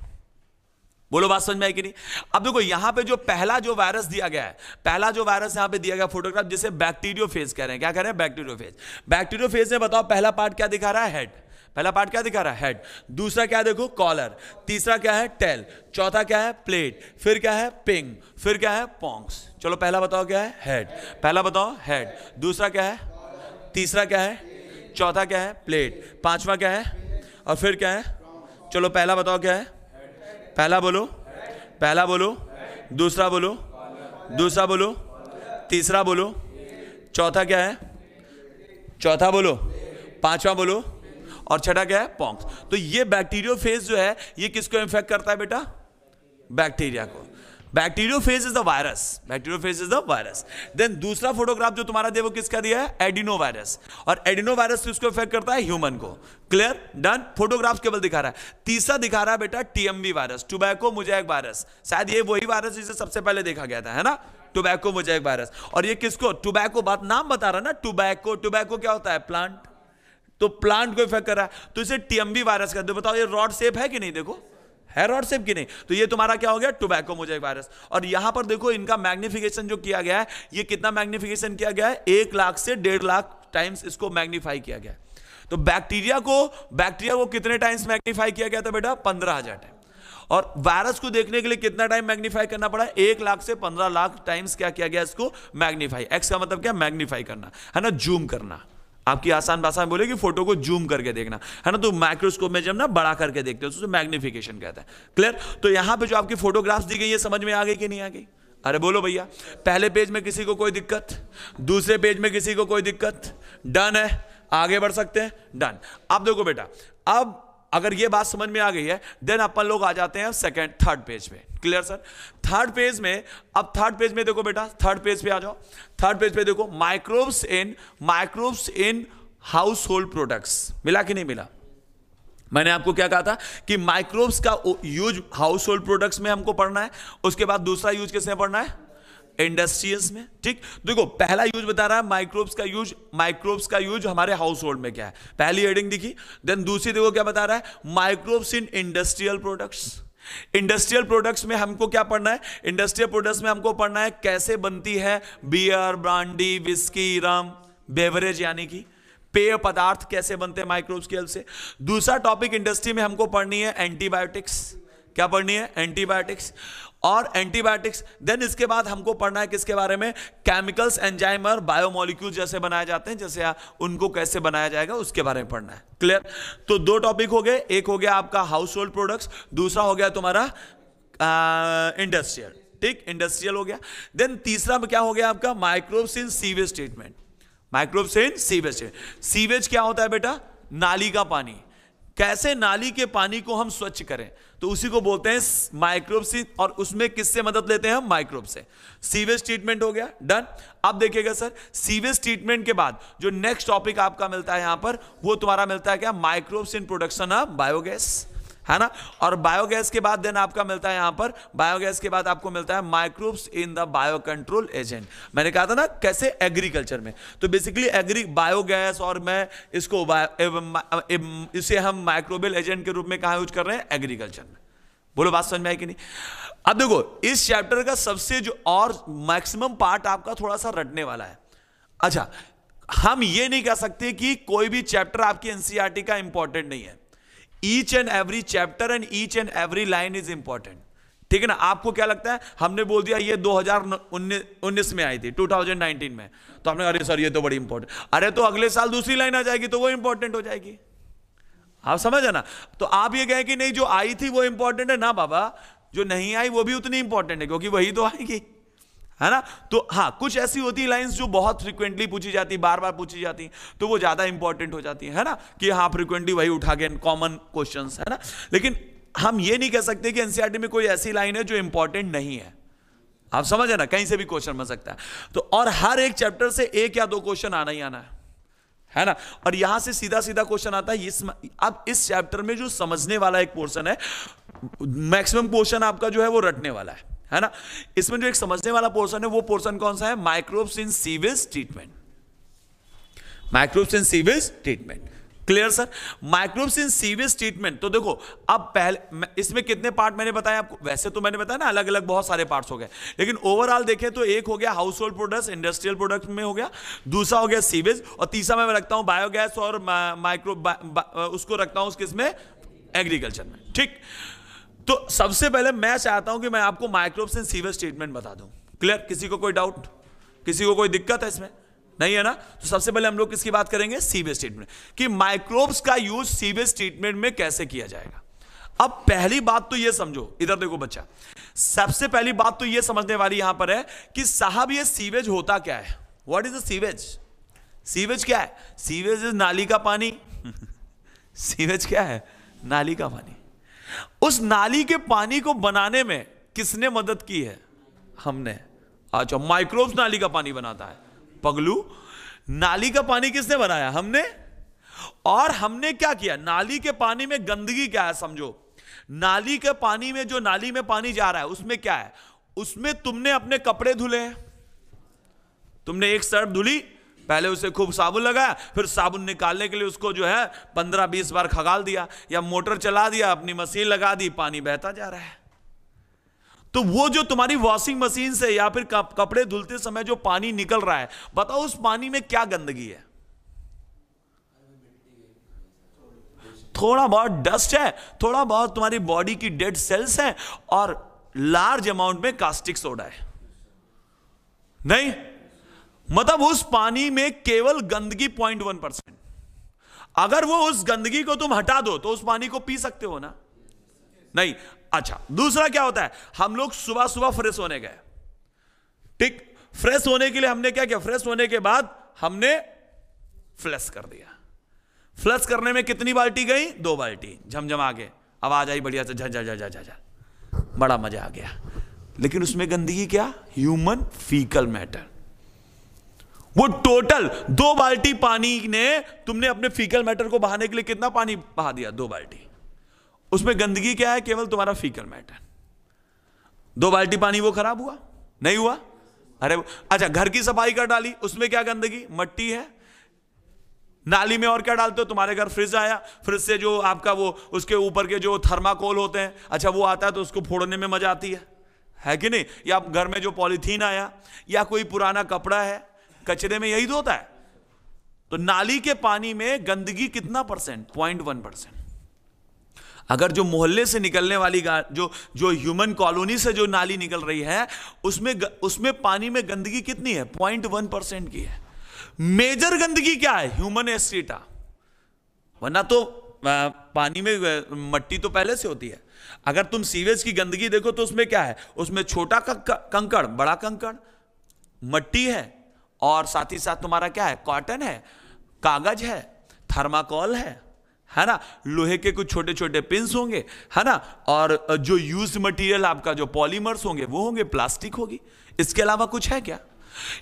बोलो बात समझ में आई कि नहीं अब देखो यहां पे जो पहला जो वायरस दिया गया है पहला जो वायरस यहाँ पे दिया गया फोटोग्राफ जिसे बैक्टीरियो फेज कह रहे हैं क्या कह रहे हैं बैक्टीरियो फेज बैक्टीरियो फेज में बताओ पहला पार्ट क्या दिखा रहा है हेड पहला पार्ट क्या दिखा रहा है हेड दूसरा क्या देखो कॉलर तीसरा क्या है टेल चौथा क्या है प्लेट फिर क्या है पिंग फिर क्या है पॉन्क्स चलो पहला बताओ क्या है हेड पहला बताओ हेड दूसरा क्या है तीसरा क्या है चौथा क्या है प्लेट पांचवा क्या है और फिर क्या है चलो पहला बताओ क्या है पहला बोलो पहला बोलो दूसरा बोलो दूसरा बोलो तीसरा बोलो चौथा क्या है चौथा बोलो पांचवा बोलो और छठा क्या है पॉक्स तो ये बैक्टीरियो फेज जो है ये किसको इन्फेक्ट करता है बेटा बैक्टीरिया को bacteriophage is the virus bacteriophage is the virus then दूसरा फोटोग्राफ जो तुम्हारा दिया वो किसका दिया है एडिनो वायरस और एडिनो वायरस किसको इफेक्ट करता है ह्यूमन को क्लियर डन फोटोग्राफ केवल दिखा रहा है तीसरा दिखा रहा है बेटा TMV virus tobacco mosaic virus शायद ये वही वायरस जिसे सबसे पहले देखा गया था है ना टोबैको मुजैक वायरस और ये किसको टोबैको बात नाम बता रहा ना टोबैको टोबैको क्या होता है प्लांट तो प्लांट को इफेक्ट कर रहा है तो इसे टीएमवी वायरस कर दो बताओ ये रॉड सेफ है कि नहीं देखो हेरोड की नहीं तो ये तुम्हारा क्या हो गया टोबैको मोजाइक वायरस और यहां पर देखो इनका मैग्निफिकेशन जो किया गया है ये कितना मैग्निफिकेशन किया गया है एक लाख से डेढ़ लाख टाइम्स इसको मैग्निफाई किया गया तो बैक्टीरिया को बैक्टीरिया को कितने टाइम्स मैग्निफाई किया गया था बेटा पंद्रह हजार टाइम और वायरस को देखने के लिए कितना टाइम मैग्नीफाई करना पड़ा एक लाख से पंद्रह लाख टाइम्स क्या किया गया इसको मैग्नीफाई एक्स का मतलब क्या मैग्नीफाई करना है ना जूम करना आपकी आसान भाषा में बोलेगी फोटो को जूम करके देखना है ना तो माइक्रोस्कोप में जब ना बड़ा करके देखते हो तो मैग्निफिकेशन कहते हैं क्लियर तो यहां पर जो आपकी फोटोग्राफ्स दी गई है समझ में आ गई कि नहीं आ गई अरे बोलो भैया पहले पेज में किसी को कोई दिक्कत दूसरे पेज में किसी को कोई दिक्कत डन है आगे बढ़ सकते हैं डन अब देखो बेटा अब अगर ये बात समझ में आ गई है देन अपन लोग आ जाते हैं सेकंड थर्ड पेज पे क्लियर सर थर्ड पेज में अब थर्ड पेज में देखो बेटा थर्ड पेज पे आ जाओ थर्ड पेज पे देखो microbes in microbes in household products मिला कि नहीं मिला मैंने आपको क्या कहा था कि माइक्रोब्स का यूज हाउस होल्ड प्रोडक्ट्स में हमको पढ़ना है उसके बाद दूसरा यूज किसने पढ़ना है इंडस्ट्रीज में ठीक देखो पहला यूज बता रहा है माइक्रोब्स का यूज माइक्रोब्स का यूज हमारे हाउस होल्ड में क्या है पहली हेडिंग दिखी देन दूसरी देखो क्या बता रहा है microbes in industrial products industrial products में हमको क्या पढ़ना है इंडस्ट्रियल प्रोडक्ट्स में हमको पढ़ना है कैसे बनती है beer brandy whisky rum beverage यानी कि पेय पदार्थ कैसे बनते हैं माइक्रोब्स के से दूसरा टॉपिक इंडस्ट्री में हमको पढ़नी है एंटीबायोटिक्स क्या पढ़नी है एंटीबायोटिक्स और एंटीबायोटिक्स देन इसके बाद हमको पढ़ना है किसके बारे में केमिकल्स एंजाइमर बायोमोलिक्यूल जैसे बनाए जाते हैं जैसे उनको कैसे बनाया जाएगा उसके बारे में पढ़ना है क्लियर तो दो टॉपिक हो गए एक हो गया आपका हाउस होल्ड प्रोडक्ट्स दूसरा हो गया तुम्हारा इंडस्ट्रियल ठीक इंडस्ट्रियल हो गया देन तीसरा क्या हो गया आपका microbes in sewage treatment microbes in sewage sewage क्या होता है बेटा नाली का पानी कैसे नाली के पानी को हम स्वच्छ करें तो उसी को बोलते हैं माइक्रोब से और उसमें किससे मदद लेते हैं हम माइक्रोब से सीवेज ट्रीटमेंट हो गया डन अब देखिएगा सर सीवेज ट्रीटमेंट के बाद जो नेक्स्ट टॉपिक आपका मिलता है यहां पर वो तुम्हारा मिलता है क्या microbes in production of biogas है ना और बायोगैस के बाद देन आपका मिलता है यहां पर बायोगैस के बाद आपको मिलता है microbes in the bio control agent मैंने कहा था ना कैसे एग्रीकल्चर में तो बेसिकली एग्री बायोगैस और मैं इसको इसे हम माइक्रोबियल एजेंट के रूप में कहा यूज कर रहे हैं एग्रीकल्चर में बोलो बात समझ में आई कि नहीं अब देखो इस चैप्टर का सबसे जो और मैक्सिमम पार्ट आपका थोड़ा सा रटने वाला है अच्छा हम ये नहीं कह सकते कि कोई भी चैप्टर आपकी एनसीईआरटी e का इंपॉर्टेंट नहीं है each and every chapter and each and every line is important ठीक है ना आपको क्या लगता है हमने बोल दिया ये 2019 में आई थी 2019 में तो हमने अरे सर ये तो बड़ी इंपॉर्टेंट अरे तो अगले साल दूसरी लाइन आ जाएगी तो वो इंपॉर्टेंट हो जाएगी आप समझ है ना तो आप ये कहें कि नहीं जो आई थी वो इंपॉर्टेंट है ना बाबा जो नहीं आई वो भी उतनी इंपॉर्टेंट है क्योंकि वही तो आएगी है ना तो हाँ कुछ ऐसी होती है लाइन्स जो बहुत फ्रिक्वेंटली पूछी जाती है बार बार पूछी जाती है तो वो ज़्यादा इंपॉर्टेंट हो जाती है, है ना कि हाँ फ्रिक्वेंटली वही उठा के कॉमन क्वेश्चन है ना लेकिन हम ये नहीं कह सकते कि एनसीआरटी e में कोई ऐसी लाइन है जो इंपॉर्टेंट नहीं है आप समझ ना कहीं से भी क्वेश्चन बन सकता है तो और हर एक चैप्टर से एक या दो क्वेश्चन आना ही आना है है ना और यहां से सीधा सीधा क्वेश्चन आता है इस अब इस चैप्टर में जो समझने वाला एक पोर्शन है मैक्सिमम पोर्शन आपका जो है वो रटने वाला है है ना इसमें जो एक समझने वाला पोर्सन है वो पोर्सन कौन सा है microbes in sewage treatment microbes in sewage treatment clear sir microbes in sewage treatment तो देखो अब पहले इसमें कितने पार्ट मैंने बताया आपको वैसे तो मैंने बताया ना अलग अलग बहुत सारे पार्ट्स हो गए लेकिन ओवरऑल देखें तो एक हो गया household product industrial product में हो गया दूसरा हो गया सीवेज और तीसरा मैं रखता हूं बायोगैस और माइक्रो उसको रखता हूं किसमें एग्रीकल्चर में ठीक तो सबसे पहले मैं चाहता हूं कि मैं आपको माइक्रोब्स एंड सीवर ट्रीटमेंट बता दूं क्लियर किसी को कोई डाउट किसी को कोई दिक्कत है इसमें नहीं है ना तो सबसे पहले हम लोग किसकी बात करेंगे सीवेज स्टेटमेंट कि माइक्रोब्स का यूज सीवेज ट्रीटमेंट में कैसे किया जाएगा अब पहली बात तो यह समझो इधर देखो बच्चा सबसे पहली बात तो यह समझने वाली यहां पर है कि साहब यह सीवेज होता क्या है वॉट इज अवेज सीवेज क्या है सीवेज इज नाली का पानी सीवेज क्या है नाली का पानी उस नाली के पानी को बनाने में किसने मदद की है हमने अच्छा माइक्रोब्स नाली का पानी बनाता है पगलू नाली का पानी किसने बनाया हमने और हमने क्या किया नाली के पानी में गंदगी क्या है समझो नाली के पानी में जो नाली में पानी जा रहा है उसमें क्या है उसमें तुमने अपने कपड़े धुले तुमने एक सर्फ धुली पहले उसे खूब साबुन लगाया फिर साबुन निकालने के लिए उसको जो है पंद्रह बीस बार खगाल दिया या मोटर चला दिया अपनी मशीन लगा दी पानी बहता जा रहा है तो वो जो तुम्हारी वॉशिंग मशीन से या फिर कपड़े धुलते समय जो पानी निकल रहा है बताओ उस पानी में क्या गंदगी है थोड़ा बहुत डस्ट है थोड़ा बहुत तुम्हारी बॉडी की डेड सेल्स है और लार्ज अमाउंट में कास्टिक सोडा है नहीं मतलब उस पानी में केवल गंदगी पॉइंट वन परसेंट अगर वो उस गंदगी को तुम हटा दो तो उस पानी को पी सकते हो ना नहीं अच्छा दूसरा क्या होता है हम लोग सुबह सुबह फ्रेश होने गए ठीक फ्रेश होने के लिए हमने क्या किया फ्रेश होने के बाद हमने फ्लश कर दिया फ्लश करने में कितनी बाल्टी गई दो बाल्टी झमझम आ गए आवाज आई बढ़िया से झा झा झा बड़ा मजा आ गया लेकिन उसमें गंदगी क्या ह्यूमन फीकल मैटर वो टोटल दो बाल्टी पानी ने तुमने अपने फीकल मैटर को बहाने के लिए कितना पानी बहा दिया दो बाल्टी उसमें गंदगी क्या है केवल तुम्हारा फीकल मैटर दो बाल्टी पानी वो खराब हुआ नहीं हुआ अरे अच्छा घर की सफाई कर डाली उसमें क्या गंदगी मट्टी है नाली में और क्या डालते हो तुम्हारे घर फ्रिज आया फ्रिज से जो आपका वो उसके ऊपर के जो थर्माकोल होते हैं अच्छा वो आता है तो उसको फोड़ने में मजा आती है है कि नहीं या घर में जो पॉलीथीन आया या कोई पुराना कपड़ा है कचरे में यही तो होता है तो नाली के पानी में गंदगी कितना परसेंट पॉइंट वन परसेंट अगर जो मोहल्ले से निकलने वाली जो जो ह्यूमन कॉलोनी से जो नाली निकल रही है उसमें उसमें पानी में गंदगी कितनी है पॉइंट वन परसेंट की है मेजर गंदगी क्या है ह्यूमन एस्ट्रीटा वरना तो पानी में मट्टी तो पहले से होती है अगर तुम सीवेज की गंदगी देखो तो उसमें क्या है उसमें छोटा कंकड़ बड़ा कंकड़ मट्टी है और साथ ही साथ तुम्हारा क्या है कॉटन है कागज है थर्माकोल है है ना लोहे के कुछ छोटे छोटे पिंस होंगे है ना और जो यूज मटेरियल आपका जो पॉलीमर्स होंगे वो होंगे प्लास्टिक होगी इसके अलावा कुछ है क्या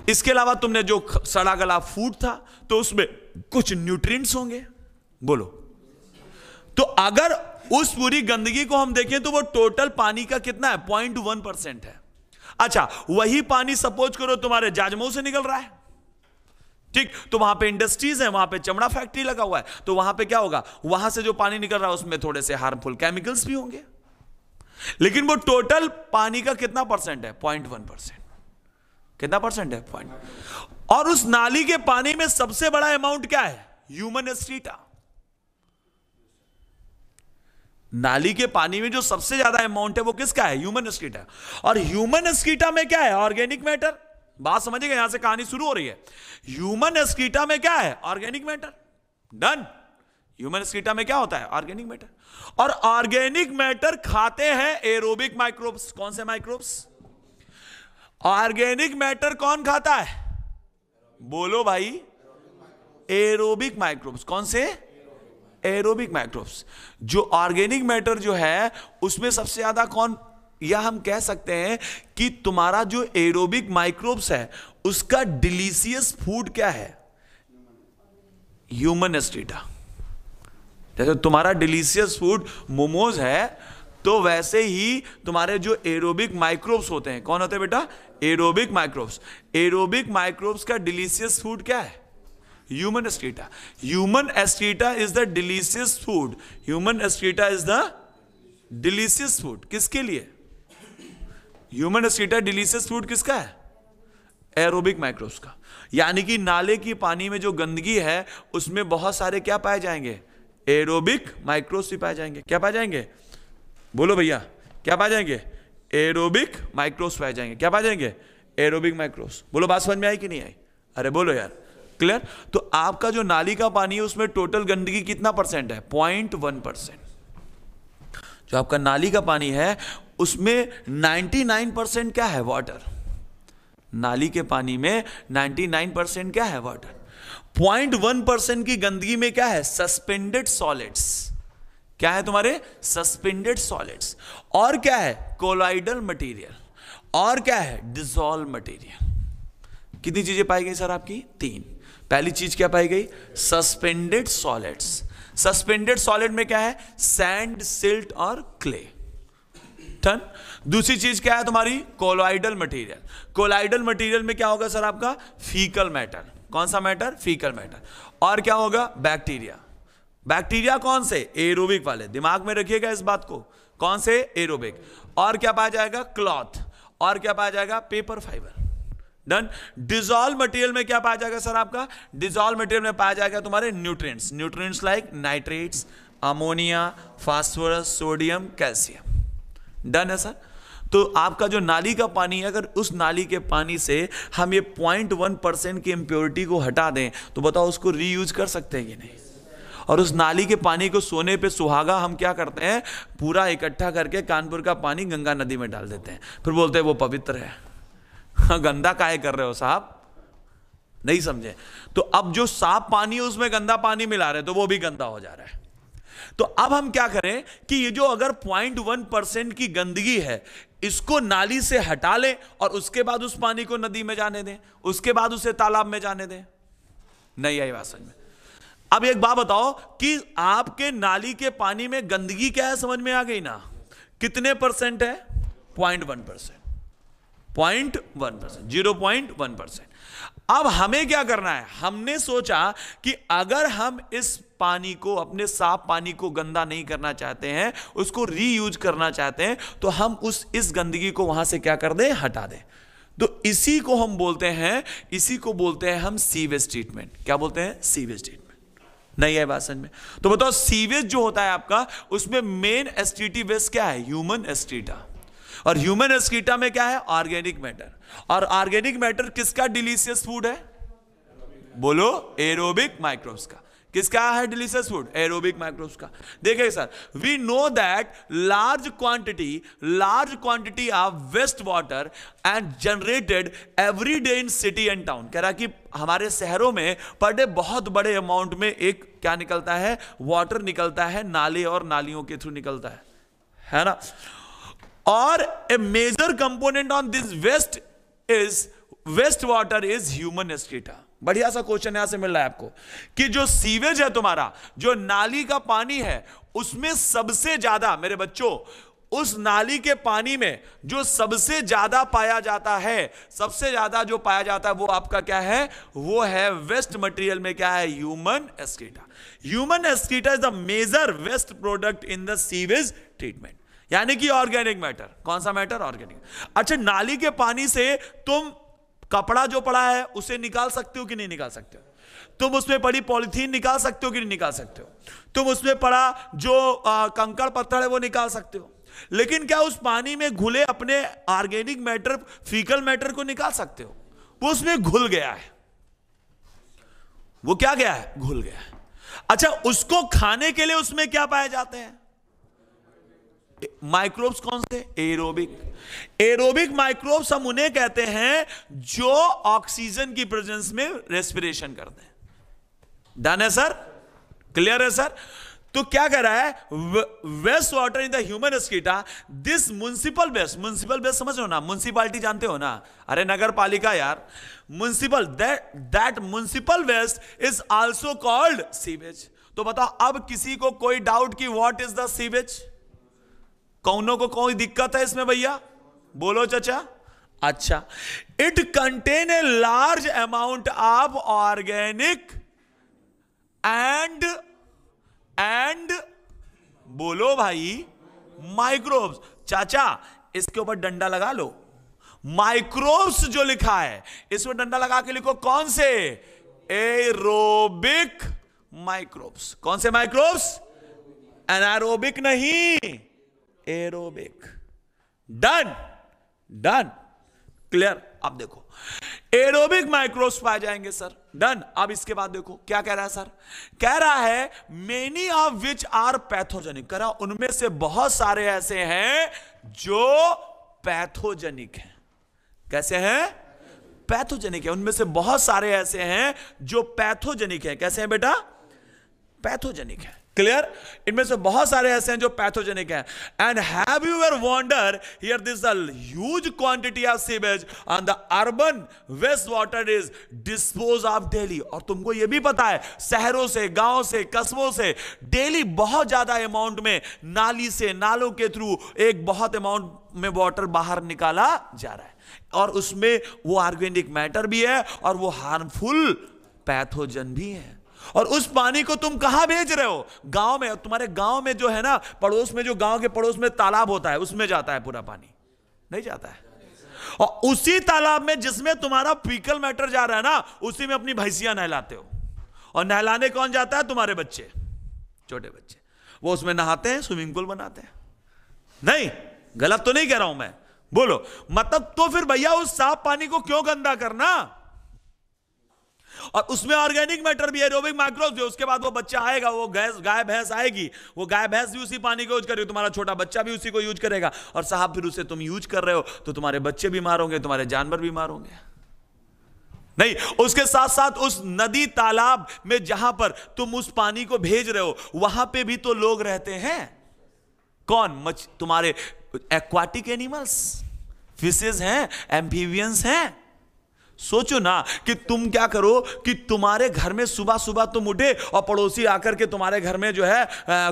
इसके अलावा तुमने जो सड़ा गला फूड था तो उसमें कुछ न्यूट्रिएंट्स होंगे बोलो तो अगर उस पूरी गंदगी को हम देखें तो वो टोटल पानी का कितना है पॉइंट वन परसेंट है अच्छा वही पानी सपोज करो तुम्हारे जाजमऊ से निकल रहा है ठीक तो वहां पे इंडस्ट्रीज है वहां पे चमड़ा फैक्ट्री लगा हुआ है तो वहां पे क्या होगा वहां से जो पानी निकल रहा है उसमें थोड़े से हार्मफुल केमिकल्स भी होंगे लेकिन वो टोटल पानी का कितना परसेंट है पॉइंट वन परसेंट कितना परसेंट है पॉइंट और उस नाली के पानी में सबसे बड़ा अमाउंट क्या है ह्यूमन एस्ट्रीटा नाली के पानी में जो सबसे ज्यादा अमाउंट है वो किसका है ह्यूमन एस्कीटा और ह्यूमन एस्कीटा में क्या है ऑर्गेनिक मैटर बात समझेगा यहां से कहानी शुरू हो रही है ह्यूमन स्कीटा में क्या है organic matter done human excreta में क्या होता है ऑर्गेनिक मैटर और ऑर्गेनिक मैटर खाते हैं एरोबिक माइक्रोब्स कौन से माइक्रोब्स ऑर्गेनिक मैटर कौन खाता है बोलो भाई एरोबिक माइक्रोब्स कौन से एरोबिक माइक्रोब्स जो ऑर्गेनिक मैटर जो है उसमें सबसे ज़्यादा कौन या हम कह सकते हैं कि तुम्हारा जो एरोबिक माइक्रोब्स है उसका डिलीशियस फूड क्या है ह्यूमन एस्टेटा जैसे तुम्हारा डिलीशियस फूड मोमोज है तो वैसे ही तुम्हारे जो एरोबिक माइक्रोब्स होते हैं कौन होते हैं बेटा एरोबिक माइक्रोब्स एरोबिक माइक्रोब्स का डिलीशियस फूड क्या है human excreta human excreta is the delicious food human excreta is the delicious food किसके लिए ह्यूमन एक्सक्रीटा डिलीशियस फूड किसका है एरोबिक माइक्रोब्स का यानी कि नाले की पानी में जो गंदगी है उसमें बहुत सारे क्या पाए जाएंगे एरोबिक माइक्रोब्स भी पाए जाएंगे क्या पाए जाएंगे बोलो भैया क्या पाए जाएंगे एरोबिक माइक्रोब्स पाए जाएंगे क्या पाए जाएंगे एरोबिक माइक्रोब्स बोलो बात समझ में आई कि नहीं आई अरे बोलो यार क्लियर तो आपका जो नाली का पानी है उसमें टोटल गंदगी कितना परसेंट है पॉइंट वन परसेंट जो आपका नाली का पानी है उसमें नाइन परसेंट क्या है वाटर नाली के पानी में नाइन परसेंट क्या है वाटर पॉइंट वन परसेंट की गंदगी में क्या है सस्पेंडेड सॉलिड्स क्या है तुम्हारे सस्पेंडेड सॉलिड्स और क्या है कोलाइडल मटेरियल और क्या है डिजॉल्व मटेरियल कितनी चीजें पाई गई सर आपकी तीन पहली चीज क्या पाई गई सस्पेंडेड सॉलिड्स सस्पेंडेड सॉलिड में क्या है सैंड सिल्ट और क्ले टन दूसरी चीज क्या है तुम्हारी कोलाइडल मटेरियल कोलाइडल मटेरियल में क्या होगा सर आपका फीकल मैटर कौन सा मैटर फीकल मैटर और क्या होगा बैक्टीरिया बैक्टीरिया कौन से एरोबिक वाले दिमाग में रखिएगा इस बात को कौन से एरोबिक और क्या पाया जाएगा क्लॉथ और क्या पाया जाएगा paper fibre done dissolve material में क्या पाया जाएगा सर आपका डिजॉल्व मटेरियल में पाया जाएगा तुम्हारे nutrients nutrients like nitrates ammonia phosphorus sodium calcium done है सर तो आपका जो नाली का पानी है अगर उस नाली के पानी से हम ये पॉइंट वन परसेंट की इम्प्योरिटी को हटा दें तो बताओ उसको रीयूज कर सकते हैं कि नहीं और उस नाली के पानी को सोने पे सुहागा हम क्या करते हैं पूरा इकट्ठा करके कानपुर का पानी गंगा नदी में डाल देते हैं फिर बोलते हैं वो पवित्र है हाँ, गंदा काय कर रहे हो साहब नहीं समझे तो अब जो साफ पानी है उसमें गंदा पानी मिला रहे तो वो भी गंदा हो जा रहा है तो अब हम क्या करें कि ये जो अगर पॉइंट वन परसेंट की गंदगी है इसको नाली से हटा लें और उसके बाद उस पानी को नदी में जाने दें उसके बाद उसे तालाब में जाने दें नहीं आई बात समझ में अब एक बात बताओ कि आपके नाली के पानी में गंदगी क्या है समझ में आ गई ना कितने परसेंट है point one percent point one percent zero point one percent अब हमें क्या करना है हमने सोचा कि अगर हम इस पानी को अपने साफ पानी को गंदा नहीं करना चाहते हैं उसको रीयूज करना चाहते हैं तो हम उस इस गंदगी को वहां से क्या कर दें हटा दें तो इसी को हम बोलते हैं इसी को बोलते हैं हम सीवेज ट्रीटमेंट क्या बोलते हैं सीवेज ट्रीटमेंट नहीं है बात समझ में तो बताओ सीवेज जो होता है आपका उसमें मेन एस्टिटी वेस्ट क्या है ह्यूमन एस्टिटा और ह्यूमन एस्कीटा में क्या है ऑर्गेनिक मैटर और ऑर्गेनिक मैटर किसका डिलीशियस फूड है बोलो एरोबिक माइक्रोब्स का किसका है डिलीशियस फूड एरोबिक माइक्रोब्स का देखिए sir we know that large quantity large quantity of waste water and generated every day in city and town कह रहा कि हमारे शहरों में पर डे बहुत बड़े अमाउंट में एक क्या निकलता है वाटर निकलता है नाले और नालियों के थ्रू निकलता है है ना और a major component on this waste is waste water is human excreta बढ़िया सा क्वेश्चन यहां से मिल रहा है आपको कि जो सीवेज है तुम्हारा जो नाली का पानी है उसमें सबसे ज्यादा मेरे बच्चों उस नाली के पानी में जो सबसे ज्यादा पाया जाता है सबसे ज्यादा जो पाया जाता है वो आपका क्या है वो है वेस्ट मटेरियल में क्या है human excreta human excreta is the major waste product in the sewage treatment यानी कि ऑर्गेनिक मैटर कौन सा मैटर ऑर्गेनिक अच्छा नाली के पानी से तुम कपड़ा जो पड़ा है उसे निकाल सकते हो कि नहीं निकाल सकते हो तुम उसमें पड़ी पॉलिथीन निकाल सकते हो कि नहीं निकाल सकते हो तुम उसमें पड़ा जो कंकड़ पत्थर है वो निकाल सकते हो लेकिन क्या उस पानी में घुले अपने ऑर्गेनिक मैटर फीकल मैटर को निकाल सकते हो वो उसमें घुल गया है वो क्या गया है घुल गया है अच्छा उसको खाने के लिए उसमें क्या पाए जाते हैं माइक्रोब्स कौन से एरोबिक एरोबिक माइक्रोब्स हम उन्हें कहते हैं जो ऑक्सीजन की प्रेजेंस में रेस्पिरेशन करते हैं डन है सर क्लियर है सर तो क्या कह रहा है waste water in the human excreta this municipal best municipal best समझ रहे हो ना म्यूनसिपालिटी जानते हो ना अरे नगर पालिका यार municipal that municipal waste is also called sewage तो बताओ अब किसी को कोई डाउट कि व्हाट इज द सीवेज कौनों को कोई दिक्कत है इसमें भैया बोलो चाचा अच्छा it contain a large amount of organic and and बोलो भाई माइक्रोब्स चाचा इसके ऊपर डंडा लगा लो माइक्रोब्स जो लिखा है इसमें डंडा लगा के लिखो कौन से एरोबिक माइक्रोब्स कौन से माइक्रोब्स एनारोबिक नहीं एरोबिक डन डन क्लियर अब देखो एरोबिक माइक्रोब्स पाए जाएंगे सर डन अब इसके बाद देखो क्या कह रहा है सर कह रहा है many of which are pathogenic कह रहा उनमें से बहुत सारे ऐसे हैं जो पैथोजेनिक हैं कैसे हैं पैथोजेनिक है उनमें से बहुत सारे ऐसे हैं जो पैथोजेनिक हैं कैसे हैं बेटा पैथोजेनिक है क्लियर इनमें से बहुत सारे ऐसे हैं जो पैथोजेनिक हैं and have you ever wonder here this huge quantity of sewage on the urban waste water is dispose of daily और तुमको यह भी पता है शहरों से गांव से कस्बों से डेली बहुत ज्यादा अमाउंट में नाली से नालों के थ्रू एक बहुत अमाउंट में वाटर बाहर निकाला जा रहा है और उसमें वो ऑर्गेनिक मैटर भी है और वो हार्मफुल पैथोजन भी है और उस पानी को तुम कहां भेज रहे हो गांव में तुम्हारे गांव में जो है ना पड़ोस में जो गांव के पड़ोस में तालाब होता है उसमें जाता है पूरा पानी नहीं जाता है और उसी तालाब में जिसमें तुम्हारा फीकल मैटर जा रहा है ना उसी में अपनी भैंसियां नहलाते हो और नहलाने कौन जाता है तुम्हारे बच्चे छोटे बच्चे वो उसमें नहाते हैं स्विमिंग पूल बनाते हैं नहीं गलत तो नहीं कह रहा हूं मैं बोलो मतलब तो फिर भैया उस साफ पानी को क्यों गंदा करना और उसमें ऑर्गेनिक मैटर भी एरोबिक माइक्रोब्स भी उसके बाद वो बच्चा आएगा वो गैस गाय भैंस आएगी वो गाय भैंस भी उसी पानी को यूज करेगी तुम्हारा छोटा बच्चा भी उसी को यूज करेगा और साहब फिर उसे तुम यूज कर रहे हो तो तुम्हारे बच्चे बीमार होंगे तुम्हारे जानवर बीमार होंगे नहीं उसके साथ साथ उस नदी तालाब में जहां पर तुम उस पानी को भेज रहे हो वहां पे भी तो लोग रहते हैं कौन मच तुम्हारे एक्वाटिक एनिमल्स फिशेज हैं एम्फीवियंस हैं सोचो ना कि तुम क्या करो कि तुम्हारे घर में सुबह सुबह तुम उठे और पड़ोसी आकर के तुम्हारे घर में जो है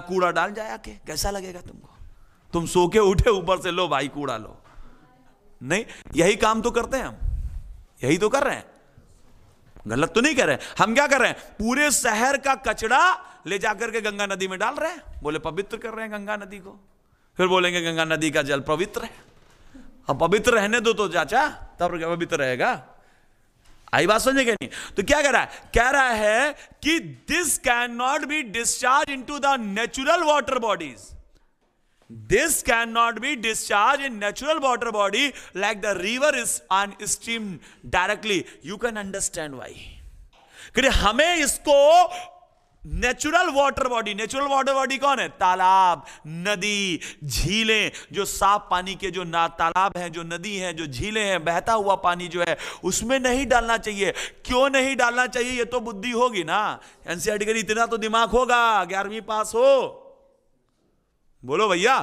कूड़ा डाल जाए आके कैसा लगेगा तुमको तुम सो के उठे ऊपर से लो भाई कूड़ा लो नहीं यही काम तो करते हैं हम यही तो कर रहे हैं गलत तो नहीं कर रहे हैं हम क्या कर रहे हैं पूरे शहर का कचड़ा ले जाकर के गंगा नदी में डाल रहे हैं बोले पवित्र कर रहे हैं गंगा नदी को फिर बोलेंगे गंगा नदी का जल पवित्र है अब पवित्र रहने दो तो चाचा तब पवित्र रहेगा आई बात समझे नहीं तो क्या कह रहा है कह रहा है कि this can not be discharge into the natural water bodies this can not be discharge in natural water body like the river is on stream directly you can understand why हमें इसको natural water body natural water body कौन है तालाब नदी झीलें जो साफ पानी के जो ना तालाब हैं जो नदी हैं जो झीलें हैं बहता हुआ पानी जो है उसमें नहीं डालना चाहिए क्यों नहीं डालना चाहिए ये तो बुद्धि होगी ना एनसीआर इतना तो दिमाग होगा ग्यारहवीं पास हो बोलो भैया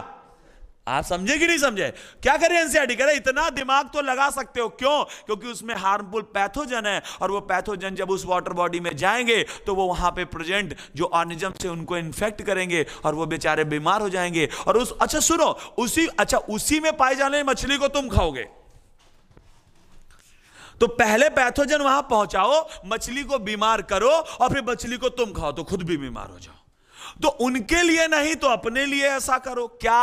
आप समझे कि नहीं समझे क्या करें एनसीआरटी e करें इतना दिमाग तो लगा सकते हो क्यों क्योंकि उसमें हार्मफुल पैथोजन है और वो पैथोजन जब उस वाटर बॉडी में जाएंगे तो वो वहां पे प्रेजेंट जो ऑर्निजम से उनको इन्फेक्ट करेंगे और वो बेचारे बीमार हो जाएंगे और उस अच्छा सुनो उसी अच्छा उसी में पाए जाने मछली को तुम खाओगे तो पहले पैथोजन वहां पहुंचाओ मछली को बीमार करो और फिर मछली को तुम खाओ तो खुद भी बीमार हो जाओ तो उनके लिए नहीं तो अपने लिए ऐसा करो क्या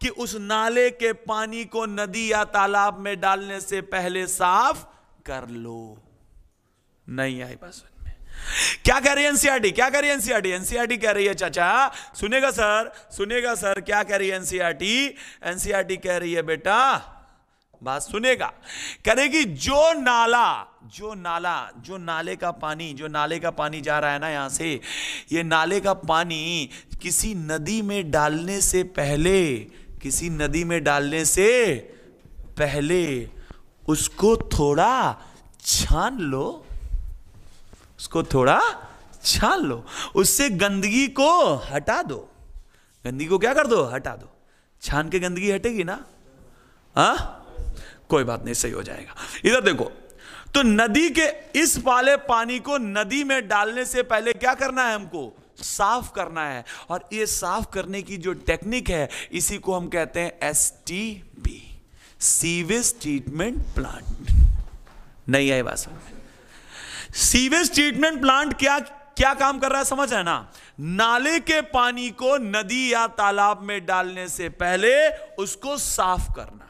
कि उस नाले के पानी को नदी या तालाब में डालने से पहले साफ कर लो नहीं आई बात में क्या कह रही है एनसीआरटी e क्या कह रही है एनसीआरटी एनसीआरटी e e कह रही है चाचा सुनेगा सर सुनेगा सर क्या कह रही है एनसीआरटी एनसीआरटी कह रही है बेटा बात सुनेगा करेगी जो नाला जो नाला जो नाले का पानी जो नाले का पानी जा रहा है ना यहाँ से ये नाले का पानी किसी नदी में डालने से पहले किसी नदी में डालने से पहले उसको थोड़ा छान लो उसको थोड़ा छान लो उससे गंदगी को हटा दो गंदगी को क्या कर दो हटा दो छान के गंदगी हटेगी ना हाँ कोई बात नहीं सही हो जाएगा इधर देखो तो नदी के इस वाले पानी को नदी में डालने से पहले क्या करना है हमको साफ करना है और ये साफ करने की जो टेक्निक है इसी को हम कहते हैं S T B sewage treatment plant नहीं आई बात सीवेज ट्रीटमेंट प्लांट क्या क्या काम कर रहा है समझ है ना नाले के पानी को नदी या तालाब में डालने से पहले उसको साफ करना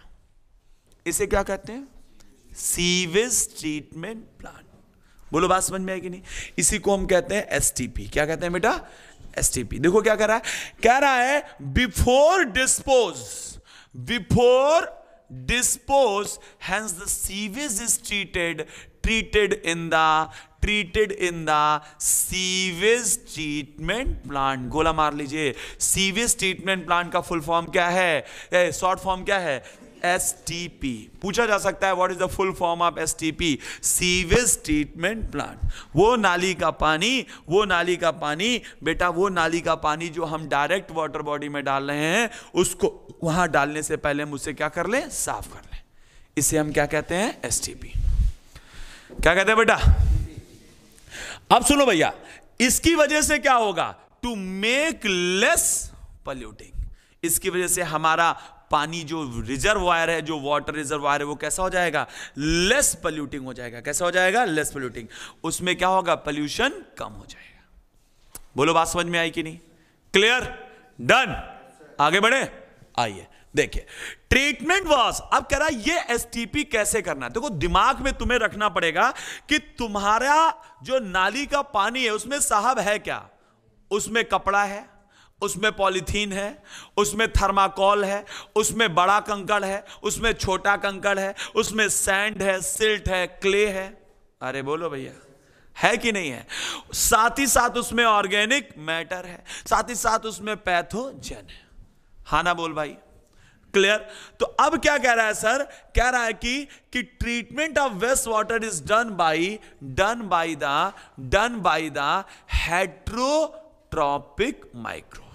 इसे क्या कहते हैं सीवेज ट्रीटमेंट प्लांट बोलो बात समझ में आई कि नहीं इसी को हम कहते हैं एस क्या कहते हैं बेटा एसटीपी देखो क्या कह रहा है कह रहा है before dispose before dispose hence the sewage is treated treated in the treated in the sewage treatment plant गोला मार लीजिए सीवेज ट्रीटमेंट प्लांट का फुल फॉर्म क्या है शॉर्ट फॉर्म क्या है एस टी पी पूछा जा सकता है what is the full form of S T P sewage treatment plant वो नाली का पानी वो नाली का पानी बेटा वो नाली का पानी जो हम डायरेक्ट वाटर बॉडी में डाल रहे हैं उसको वहां डालने से पहले हम उसे क्या कर लें साफ कर लें इसे हम क्या कहते हैं एस टी पी क्या कहते हैं बेटा अब सुनो भैया इसकी वजह से क्या होगा टू मेक लेस पल्यूटिंग इसकी वजह से हमारा पानी जो रिजर्वायर है जो वाटर रिजर्वायर है वो कैसा हो जाएगा लेस पल्यूटिंग हो जाएगा कैसा हो जाएगा लेस पल्यूटिंग उसमें क्या होगा पल्यूशन कम हो जाएगा बोलो बात समझ में आई कि नहीं क्लियर डन आगे बढ़े आइए देखिए ट्रीटमेंट वॉस अब कह रहा है ये एसटीपी कैसे करना है देखो दिमाग में तुम्हें रखना पड़ेगा कि तुम्हारा जो नाली का पानी है उसमें साहब है क्या उसमें कपड़ा है उसमें पॉलीथीन है उसमें थर्माकोल है उसमें बड़ा कंकड़ है उसमें छोटा कंकड़ है उसमें सैंड है सिल्ट है क्ले है अरे बोलो भैया है कि नहीं है साथ ही साथ उसमें ऑर्गेनिक मैटर है साथ ही साथ उसमें पैथोजन है हा ना बोल भाई क्लियर तो अब क्या कह रहा है सर कह रहा है कि कि treatment of waste water is done by done by the done by the heterotrophic micro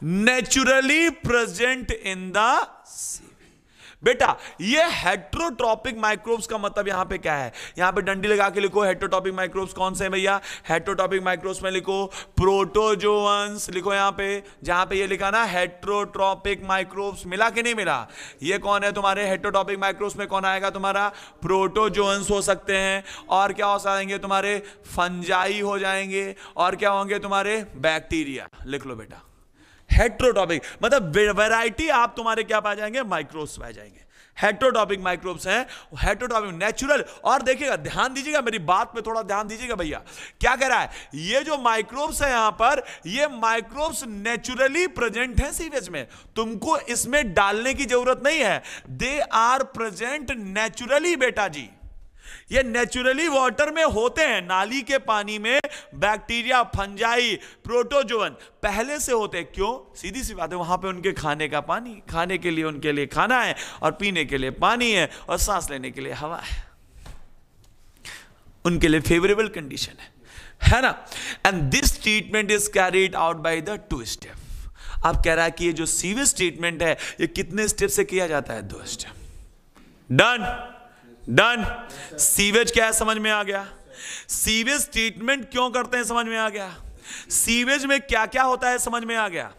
naturally present in the बेटा ये हेट्रोट्रॉपिक माइक्रोब्स का मतलब यहां पे क्या है यहां पे डंडी लगा के लिखो हेट्रोटॉपिक माइक्रोब्स कौन से हैं भैया हेट्रोटॉपिक माइक्रोब्स में लिखो प्रोटोजोअंस लिखो यहां पे जहां पे ये लिखा ना हेट्रोट्रॉपिक माइक्रोब्स मिला कि नहीं मिला ये कौन है तुम्हारे हेट्रोटॉपिक माइक्रोब्स में कौन आएगा तुम्हारा प्रोटोजोअंस हो सकते हैं और क्या हो जाएंगे तुम्हारे फंजाई हो जाएंगे और क्या होंगे तुम्हारे बैक्टीरिया लिख लो बेटा हेट्रोटॉपिक मतलब वेराइटी आप तुम्हारे क्या पाए जाएंगे माइक्रोब्स पाए जाएंगे हेट्रोटॉपिक माइक्रोब्स हैं हेट्रोटॉपिक नेचुरल और देखिएगा ध्यान दीजिएगा मेरी बात पे थोड़ा ध्यान दीजिएगा भैया क्या कह रहा है ये जो माइक्रोब्स है यहां पर ये माइक्रोब्स नेचुरली प्रेजेंट हैं सीवेज में तुमको इसमें डालने की जरूरत नहीं है दे आर प्रेजेंट नेचुरली बेटा जी ये नेचुरली वाटर में होते हैं नाली के पानी में बैक्टीरिया फंजाई प्रोटोजोवन पहले से होते हैं क्यों सीधी सी बात है वहां पे उनके खाने का पानी खाने के लिए उनके लिए खाना है और पीने के लिए पानी है और सांस लेने के लिए हवा है उनके लिए फेवरेबल कंडीशन है है ना and this treatment is carried out by the two step आप कह रहा है कि ये जो सीवेज ट्रीटमेंट है ये कितने स्टेप से किया जाता है दो स्टेप डन डन सीवेज क्या है समझ में आ गया सीवेज ट्रीटमेंट क्यों करते हैं समझ में आ गया सीवेज में क्या क्या होता है समझ में आ गया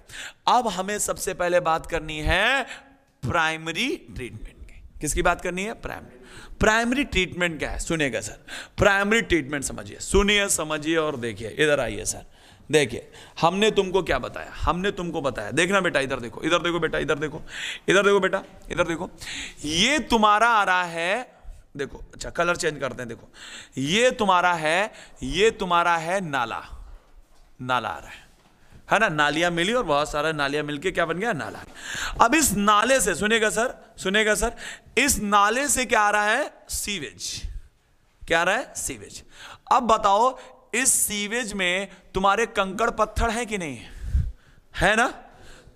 अब हमें सबसे पहले बात करनी है प्राइमरी ट्रीटमेंट की किसकी बात करनी है प्राइमरी प्राइमरी ट्रीटमेंट क्या है सुनिएगा सर प्राइमरी ट्रीटमेंट समझिए सुनिए समझिए और देखिए इधर आइए सर देखिए हमने तुमको क्या बताया हमने तुमको बताया देखना बेटा इधर देखो इधर देखो बेटा इधर देखो इधर देखो बेटा इधर देखो ये तुम्हारा आ रहा है देखो अच्छा कलर चेंज करते हैं देखो ये तुम्हारा है ये तुम्हारा है नाला नाला आ रहा है है ना नालियां मिली और बहुत सारा नालियां मिलके क्या बन गया नाला अब इस नाले से सुनेगा सर सुनेगा सर इस नाले से क्या आ रहा है सीवेज क्या आ रहा है सीवेज अब बताओ इस सीवेज में तुम्हारे कंकड़ पत्थर है कि नहीं है ना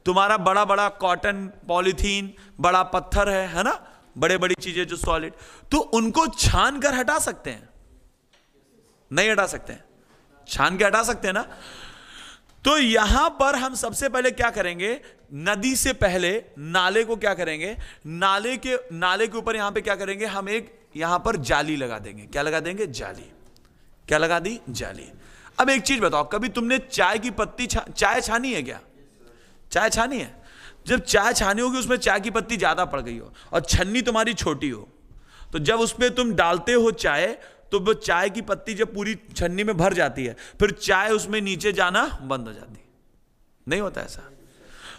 तुम्हारा बड़ा बड़ा कॉटन पॉलीथीन बड़ा पत्थर है है ना बड़े बड़ी चीजें जो सॉलिड तो उनको छान कर हटा सकते हैं नहीं हटा सकते हैं छान के हटा सकते हैं ना तो यहां पर हम सबसे पहले क्या करेंगे नदी से पहले नाले को क्या करेंगे नाले के नाले के ऊपर यहां पे क्या करेंगे हम एक यहां पर जाली लगा देंगे क्या लगा देंगे जाली क्या लगा दी जाली अब एक चीज बताओ कभी तुमने चाय की पत्ती छा, चाय छानी है क्या चाय छानी है जब चाय छानी होगी उसमें चाय की पत्ती ज़्यादा पड़ गई हो और छन्नी तुम्हारी छोटी हो तो जब उस पर तुम डालते हो चाय तो वो चाय की पत्ती जब पूरी छन्नी में भर जाती है फिर चाय उसमें नीचे जाना बंद हो जाती नहीं होता ऐसा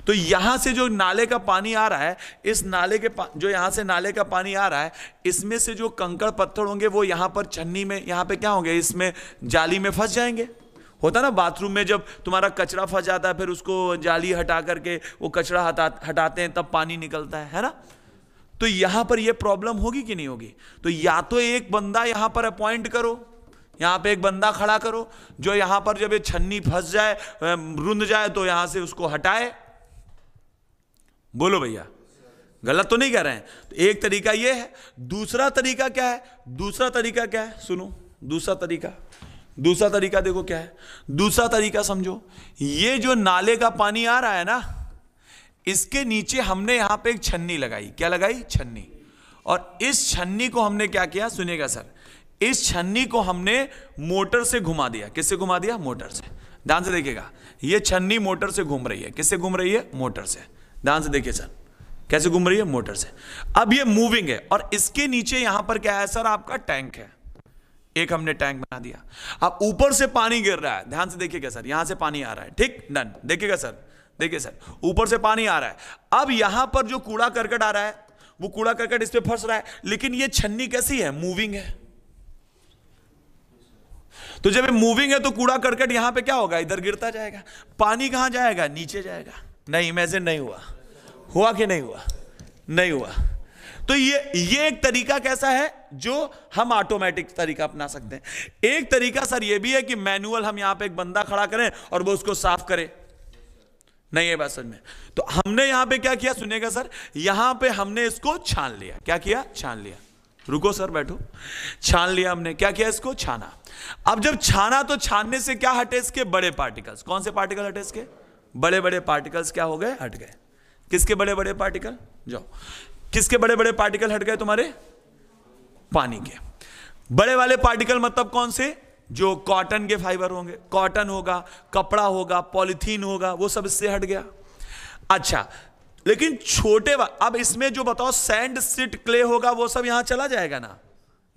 तो यहां से जो नाले का पानी आ रहा है इस नाले के जो यहां से नाले का पानी आ रहा है इसमें से जो कंकड़ पत्थर होंगे वो यहां पर छन्नी में यहां पे क्या होंगे इसमें जाली में फंस जाएंगे होता ना बाथरूम में जब तुम्हारा कचरा फंस जाता है फिर उसको जाली हटा करके वो कचरा हटा हटाते हैं तब पानी निकलता है है ना तो यहां पर ये प्रॉब्लम होगी कि नहीं होगी तो या तो एक बंदा यहां पर अपॉइंट करो यहां पे एक बंदा खड़ा करो जो यहां पर जब ये छन्नी फंस जाए रुंध जाए तो यहां से उसको हटाए बोलो भैया गलत तो नहीं कह रहे हैं तो एक तरीका ये है दूसरा तरीका क्या है दूसरा तरीका क्या है सुनो दूसरा तरीका दूसरा तरीका देखो क्या है दूसरा तरीका समझो ये जो नाले का पानी आ रहा है ना इसके नीचे हमने यहां पे एक छन्नी लगाई क्या लगाई छन्नी और इस छन्नी को हमने क्या किया सुनेगा सर इस छन्नी को हमने मोटर से घुमा दिया किससे घुमा दिया मोटर से ध्यान से देखिएगा ये छन्नी मोटर से घूम रही है किससे घूम रही है मोटर से ध्यान से देखिए सर कैसे घूम रही है मोटर से अब ये मूविंग है और इसके नीचे यहां पर क्या है सर आपका टैंक है एक हमने टैंक बना दिया अब ऊपर से पानी गिर रहा है ध्यान से देखिएगा सर यहां से पानी आ रहा है ठीक डन देखिएगा सर देखिए सर ऊपर से पानी आ रहा है अब यहां पर जो कूड़ा करकट आ रहा है वो कूड़ा करकट इस पर फंस रहा है लेकिन ये छन्नी कैसी है मूविंग है तो जब ये मूविंग है तो कूड़ा करकट यहां पे क्या होगा इधर गिरता जाएगा पानी कहां जाएगा नीचे जाएगा नहीं इमेजिन नहीं हुआ हुआ कि नहीं हुआ नहीं हुआ तो ये ये एक तरीका कैसा है जो हम ऑटोमेटिक तरीका अपना सकते हैं एक तरीका सर यह भी है कि मैनुअल हम यहां पे एक बंदा खड़ा करें और वो उसको साफ करे नहीं है बात समझ में तो हमने यहां पे क्या किया सुनेगा सर यहां पे हमने इसको छान लिया क्या किया छान लिया रुको सर बैठो छान लिया हमने क्या किया इसको छाना अब जब छाना तो छानने से क्या हटे इसके बड़े पार्टिकल्स कौन से पार्टिकल हटे इसके बड़े बड़े पार्टिकल्स क्या हो गए हट गए किसके बड़े बड़े पार्टिकल जाओ किसके बड़े बड़े पार्टिकल हट गए तुम्हारे पानी के बड़े वाले पार्टिकल मतलब कौन से जो कॉटन के फाइबर होंगे कॉटन होगा कपड़ा होगा पॉलिथीन होगा वो सब इससे हट गया अच्छा लेकिन छोटे अब इसमें जो बताओ सैंड सिट क्ले होगा वो सब यहां चला जाएगा ना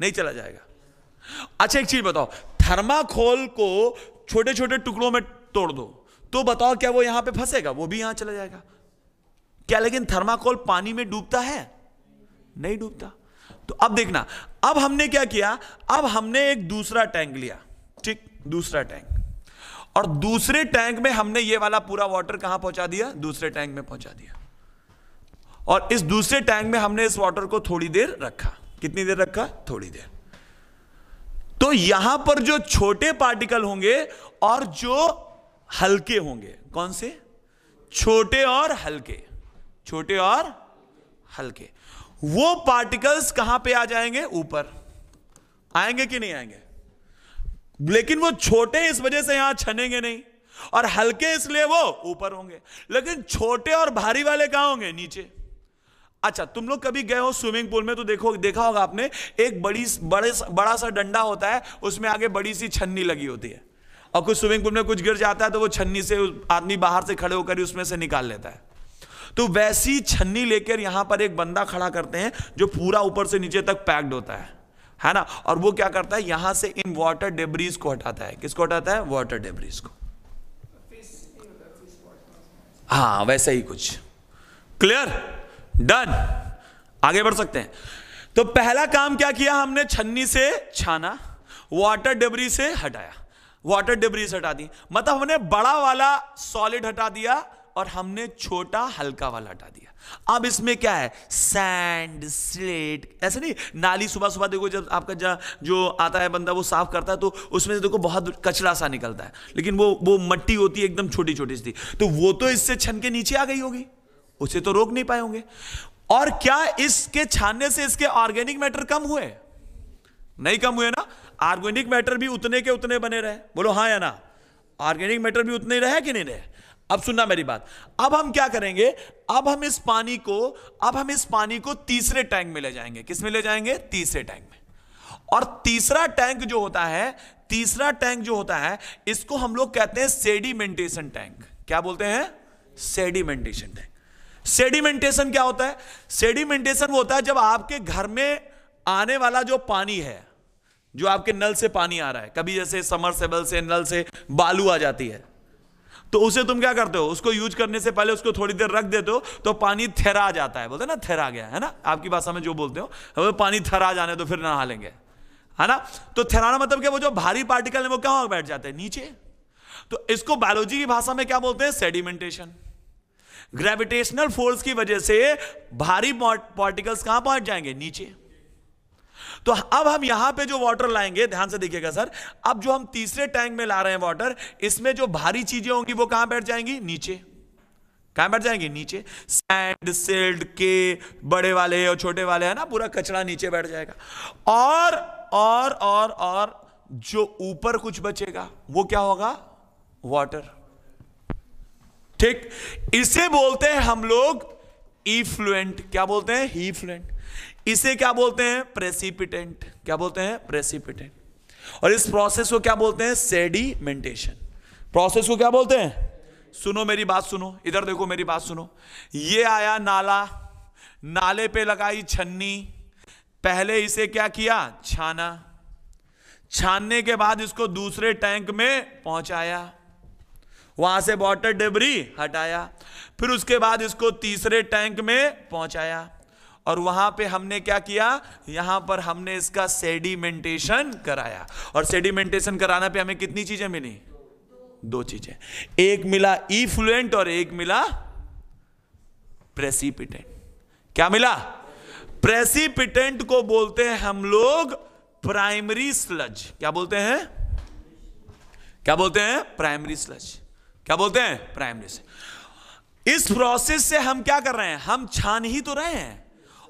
नहीं चला जाएगा अच्छा एक चीज बताओ थर्माखोल को छोटे छोटे टुकड़ों में तोड़ दो तो बताओ क्या वो यहां पे फंसेगा वो भी यहां चला जाएगा क्या लेकिन थर्माकोल पानी में डूबता है नहीं डूबता तो अब देखना अब हमने क्या किया अब हमने एक दूसरा टैंक लिया ठीक दूसरा टैंक और दूसरे टैंक में हमने ये वाला पूरा वाटर कहां पहुंचा दिया दूसरे टैंक में पहुंचा दिया और इस दूसरे टैंक में हमने इस वाटर को थोड़ी देर रखा कितनी देर रखा थोड़ी देर तो यहां पर जो छोटे पार्टिकल होंगे और जो हल्के होंगे कौन से छोटे और हल्के छोटे और हल्के वो पार्टिकल्स कहां पे आ जाएंगे ऊपर आएंगे कि नहीं आएंगे लेकिन वो छोटे इस वजह से यहां छनेंगे नहीं और हल्के इसलिए वो ऊपर होंगे लेकिन छोटे और भारी वाले कहां होंगे नीचे अच्छा तुम लोग कभी गए हो स्विमिंग पूल में तो देखो देखा होगा आपने एक बड़ी बड़े बड़ा सा डंडा होता है उसमें आगे बड़ी सी छन्नी लगी होती है और कुछ स्विमिंग पूल में कुछ गिर जाता है तो वो छन्नी से आदमी बाहर से खड़े होकर उसमें से निकाल लेता है तो वैसी छन्नी लेकर यहां पर एक बंदा खड़ा करते हैं जो पूरा ऊपर से नीचे तक पैक्ड होता है है ना और वो क्या करता है यहां से इन वाटर डेब्रीज को हटाता है किसको हटाता है वाटर डेब्रीज को हाँ वैसे ही कुछ क्लियर डन आगे बढ़ सकते हैं तो पहला काम क्या किया हमने छन्नी से छाना वाटर डेबरी से हटाया वाटर डेबरीज हटा दी मतलब हमने बड़ा वाला सॉलिड हटा दिया और हमने छोटा हल्का वाला हटा दिया अब इसमें क्या है सैंड स्लेट ऐसे नहीं नाली सुबह सुबह देखो जब आपका जा, जो आता है बंदा वो साफ करता है तो उसमें से देखो बहुत कचरा सा निकलता है लेकिन वो वो मट्टी होती है एकदम छोटी छोटी सी तो वो तो इससे छन के नीचे आ गई होगी उसे तो रोक नहीं पाए होंगे और क्या इसके छानने से इसके ऑर्गेनिक मैटर कम हुए नहीं कम हुए ना ऑर्गेनिक मैटर भी उतने के उतने बने रहे बोलो हाँ या ना ऑर्गेनिक मैटर भी उतने रहे कि नहीं रहे अब सुनना मेरी बात अब हम क्या करेंगे अब हम इस पानी को अब हम इस पानी को तीसरे टैंक में ले जाएंगे किस में ले जाएंगे तीसरे टैंक में और तीसरा टैंक जो होता है तीसरा टैंक जो होता है इसको हम लोग कहते हैं सेडिमेंटेशन टैंक क्या बोलते हैं सेडिमेंटेशन टैंक सेडिमेंटेशन क्या होता है सेडिमेंटेशन वो होता है जब आपके घर में आने वाला जो पानी है जो आपके नल से पानी आ रहा है कभी जैसे समरसेबल से नल से बालू आ जाती है तो उसे तुम क्या करते हो उसको यूज करने से पहले उसको थोड़ी देर रख देते हो तो पानी थेरा जाता है बोलते ना थेरा गया है ना आपकी भाषा में जो बोलते हो तो पानी थरा जाने तो फिर नहा लेंगे है ना तो थेराना मतलब क्या वो जो भारी पार्टिकल है वो क्या बैठ जाते हैं नीचे तो इसको बायोलॉजी की भाषा में क्या बोलते हैं सेडिमेंटेशन ग्रेविटेशनल फोर्स की वजह से भारी पार्टिकल्स कहां पहुंच जाएंगे नीचे तो अब हम यहां पे जो वाटर लाएंगे ध्यान से देखिएगा सर अब जो हम तीसरे टैंक में ला रहे हैं वाटर इसमें जो भारी चीजें होंगी वो कहां बैठ जाएंगी नीचे कहां बैठ जाएंगे नीचे सैंड सिल्ड के बड़े वाले और छोटे वाले है ना पूरा कचरा नीचे बैठ जाएगा और और और और जो ऊपर कुछ बचेगा वो क्या होगा वाटर ठीक इसे बोलते हैं हम लोग फ्लुएंट क्या बोलते हैं ही फ्लुएंट इसे क्या बोलते हैं प्रेसिपिटेंट क्या बोलते हैं प्रेसिपिटेंट और इस प्रोसेस को क्या बोलते हैं सेडिमेंटेशन प्रोसेस को क्या बोलते हैं सुनो मेरी बात सुनो इधर देखो मेरी बात सुनो ये आया नाला नाले पे लगाई छन्नी पहले इसे क्या किया छाना छानने के बाद इसको दूसरे टैंक में पहुंचाया वहां से वाटर डेबरी हटाया फिर उसके बाद इसको तीसरे टैंक में पहुंचाया और वहां पे हमने क्या किया यहां पर हमने इसका सेडिमेंटेशन कराया और सेडिमेंटेशन कराना पे हमें कितनी चीजें मिली दो चीजें एक मिला इफ्लुएंट और एक मिला प्रेसिपिटेंट क्या मिला प्रेसिपिटेंट को बोलते हैं हम लोग प्राइमरी स्लज क्या बोलते हैं क्या बोलते हैं प्राइमरी स्लज क्या बोलते हैं प्राइमरी स्लज इस प्रोसेस से हम क्या कर रहे हैं हम छान ही तो रहे हैं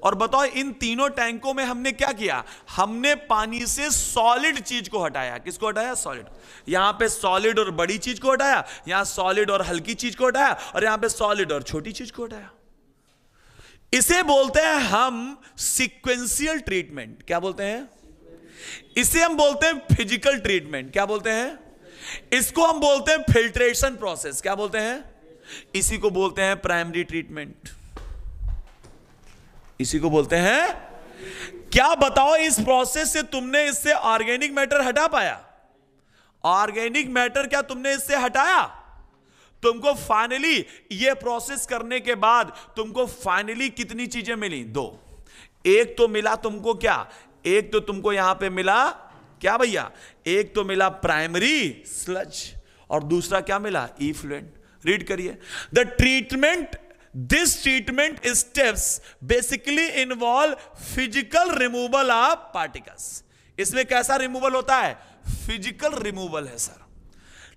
और बताओ इन तीनों टैंकों में हमने क्या किया हमने पानी से सॉलिड चीज को हटाया किसको हटाया सॉलिड यहां पे सॉलिड और बड़ी चीज को हटाया यहां सॉलिड और हल्की चीज को हटाया और यहां पे सॉलिड और छोटी चीज को हटाया इसे बोलते हैं हम सिक्वेंसियल ट्रीटमेंट क्या बोलते हैं इसे हम बोलते हैं फिजिकल ट्रीटमेंट क्या बोलते हैं इसको हम बोलते हैं फिल्ट्रेशन प्रोसेस क्या बोलते हैं इसी को बोलते हैं प्राइमरी ट्रीटमेंट इसी को बोलते हैं क्या बताओ इस प्रोसेस से तुमने इससे ऑर्गेनिक मैटर हटा पाया ऑर्गेनिक मैटर क्या तुमने इससे हटाया तुमको फाइनली ये प्रोसेस करने के बाद तुमको फाइनली कितनी चीजें मिली दो एक तो मिला तुमको क्या एक तो तुमको यहां पे मिला क्या भैया एक तो मिला प्राइमरी स्लज और दूसरा क्या मिला ई फ्लुएंट रीड करिए the treatment this treatment steps basically involve physical removal of particles इसमें कैसा रिमूवल होता है फिजिकल रिमूवल है sir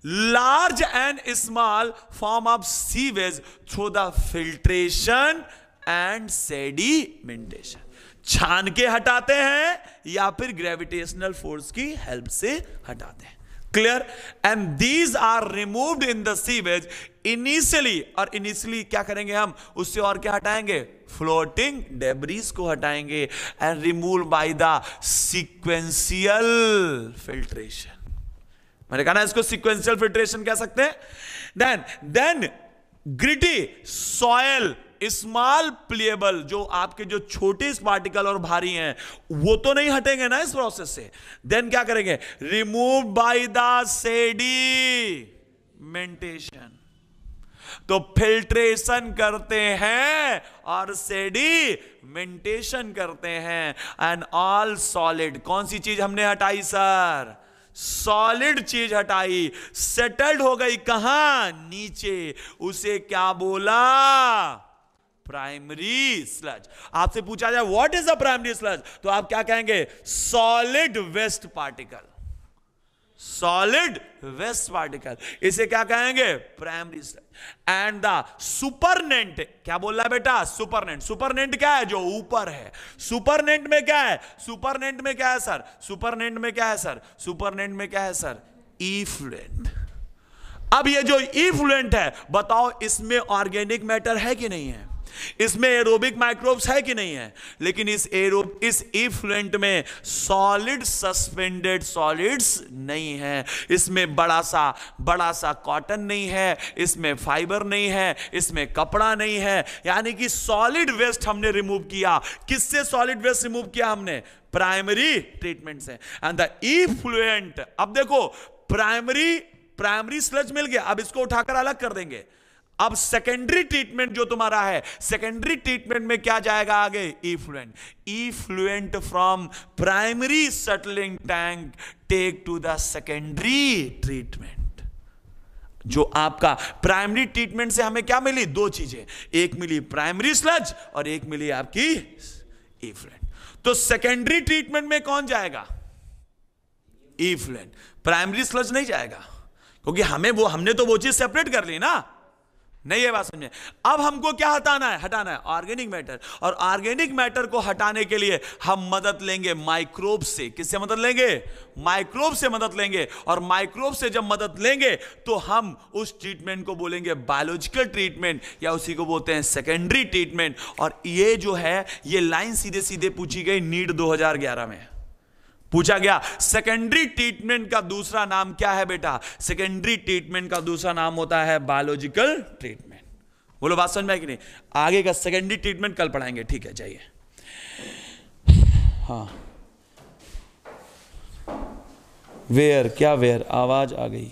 large and small form of sewage through the filtration and sedimentation छान के हटाते हैं या फिर ग्रेविटेशनल फोर्स की हेल्प से हटाते हैं clear and these are removed in the sewage initially और इनिशियली क्या करेंगे हम उससे और क्या हटाएंगे फ्लोटिंग डेब्रीज को हटाएंगे and remove by the sequential filtration मैंने कहा ना इसको सीक्वेंशियल फिल्ट्रेशन कह सकते हैं then then gritty soil small pebble जो आपके जो छोटे पार्टिकल और भारी हैं वो तो नहीं हटेंगे ना इस प्रोसेस से देन क्या करेंगे remove by the sedimentation तो फिल्ट्रेशन करते हैं और सेडी मेंटेशन करते हैं एंड ऑल सॉलिड कौन सी चीज हमने हटाई सर सॉलिड चीज हटाई सेटल्ड हो गई कहां नीचे उसे क्या बोला प्राइमरी स्लज आपसे पूछा जाए what is a primary sludge तो आप क्या कहेंगे solid waste particle solid waste particle इसे क्या कहेंगे primary sludge and the supernatant क्या बोल रहा है बेटा सुपरनेंट सुपरनेंट क्या है जो ऊपर है सुपरनेंट में क्या है सुपरनेंट में क्या है सर सुपरनेंट में क्या है सर सुपरनेंट में क्या है सर इफ्लुएंट अब ये जो इफ्लुएंट है बताओ इसमें ऑर्गेनिक मैटर है कि नहीं है इसमें एरोबिक माइक्रोब्स है कि नहीं है लेकिन इस एरो इस इफ्लुएंट में सॉलिड सस्पेंडेड सॉलिड्स नहीं है इसमें बड़ा सा बड़ा सा कॉटन नहीं है इसमें फाइबर नहीं है इसमें कपड़ा नहीं है यानी कि सॉलिड वेस्ट हमने रिमूव किया किससे सॉलिड वेस्ट रिमूव किया हमने प्राइमरी ट्रीटमेंट से एंड द इफ्लुएंट अब देखो प्राइमरी प्राइमरी स्लज मिल गया अब इसको उठाकर अलग कर देंगे अब सेकेंडरी ट्रीटमेंट जो तुम्हारा है सेकेंडरी ट्रीटमेंट में क्या जाएगा आगे effluent effluent from primary settling tank take to the secondary treatment जो आपका प्राइमरी ट्रीटमेंट से हमें क्या मिली दो चीजें एक मिली प्राइमरी स्लज और एक मिली आपकी इफ्लुएंट तो सेकेंडरी ट्रीटमेंट में कौन जाएगा इफ्लुएंट प्राइमरी स्लज नहीं जाएगा क्योंकि हमें वो हमने तो वो चीज सेपरेट कर ली ना नहीं ये बात समझे अब हमको क्या हटाना है हटाना है ऑर्गेनिक मैटर और ऑर्गेनिक मैटर को हटाने के लिए हम मदद लेंगे माइक्रोब से किससे मदद लेंगे माइक्रोब से मदद लेंगे और माइक्रोब से जब मदद लेंगे तो हम उस ट्रीटमेंट को बोलेंगे बायोलॉजिकल ट्रीटमेंट या उसी को बोलते हैं सेकेंडरी ट्रीटमेंट और ये जो है ये लाइन सीधे सीधे पूछी गई नीट दो में पूछा गया सेकेंडरी ट्रीटमेंट का दूसरा नाम क्या है बेटा सेकेंडरी ट्रीटमेंट का दूसरा नाम होता है बायोलॉजिकल ट्रीटमेंट बोलो बात समझ में कि नहीं आगे का सेकेंडरी ट्रीटमेंट कल पढ़ाएंगे ठीक है जाइए हाँ वेयर क्या वेयर आवाज आ गई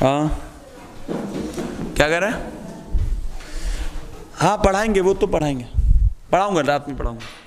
हाँ क्या कह रहे हैं हाँ पढ़ाएंगे वो तो पढ़ाएंगे पढ़ाऊंगा रात में पढ़ाऊँगा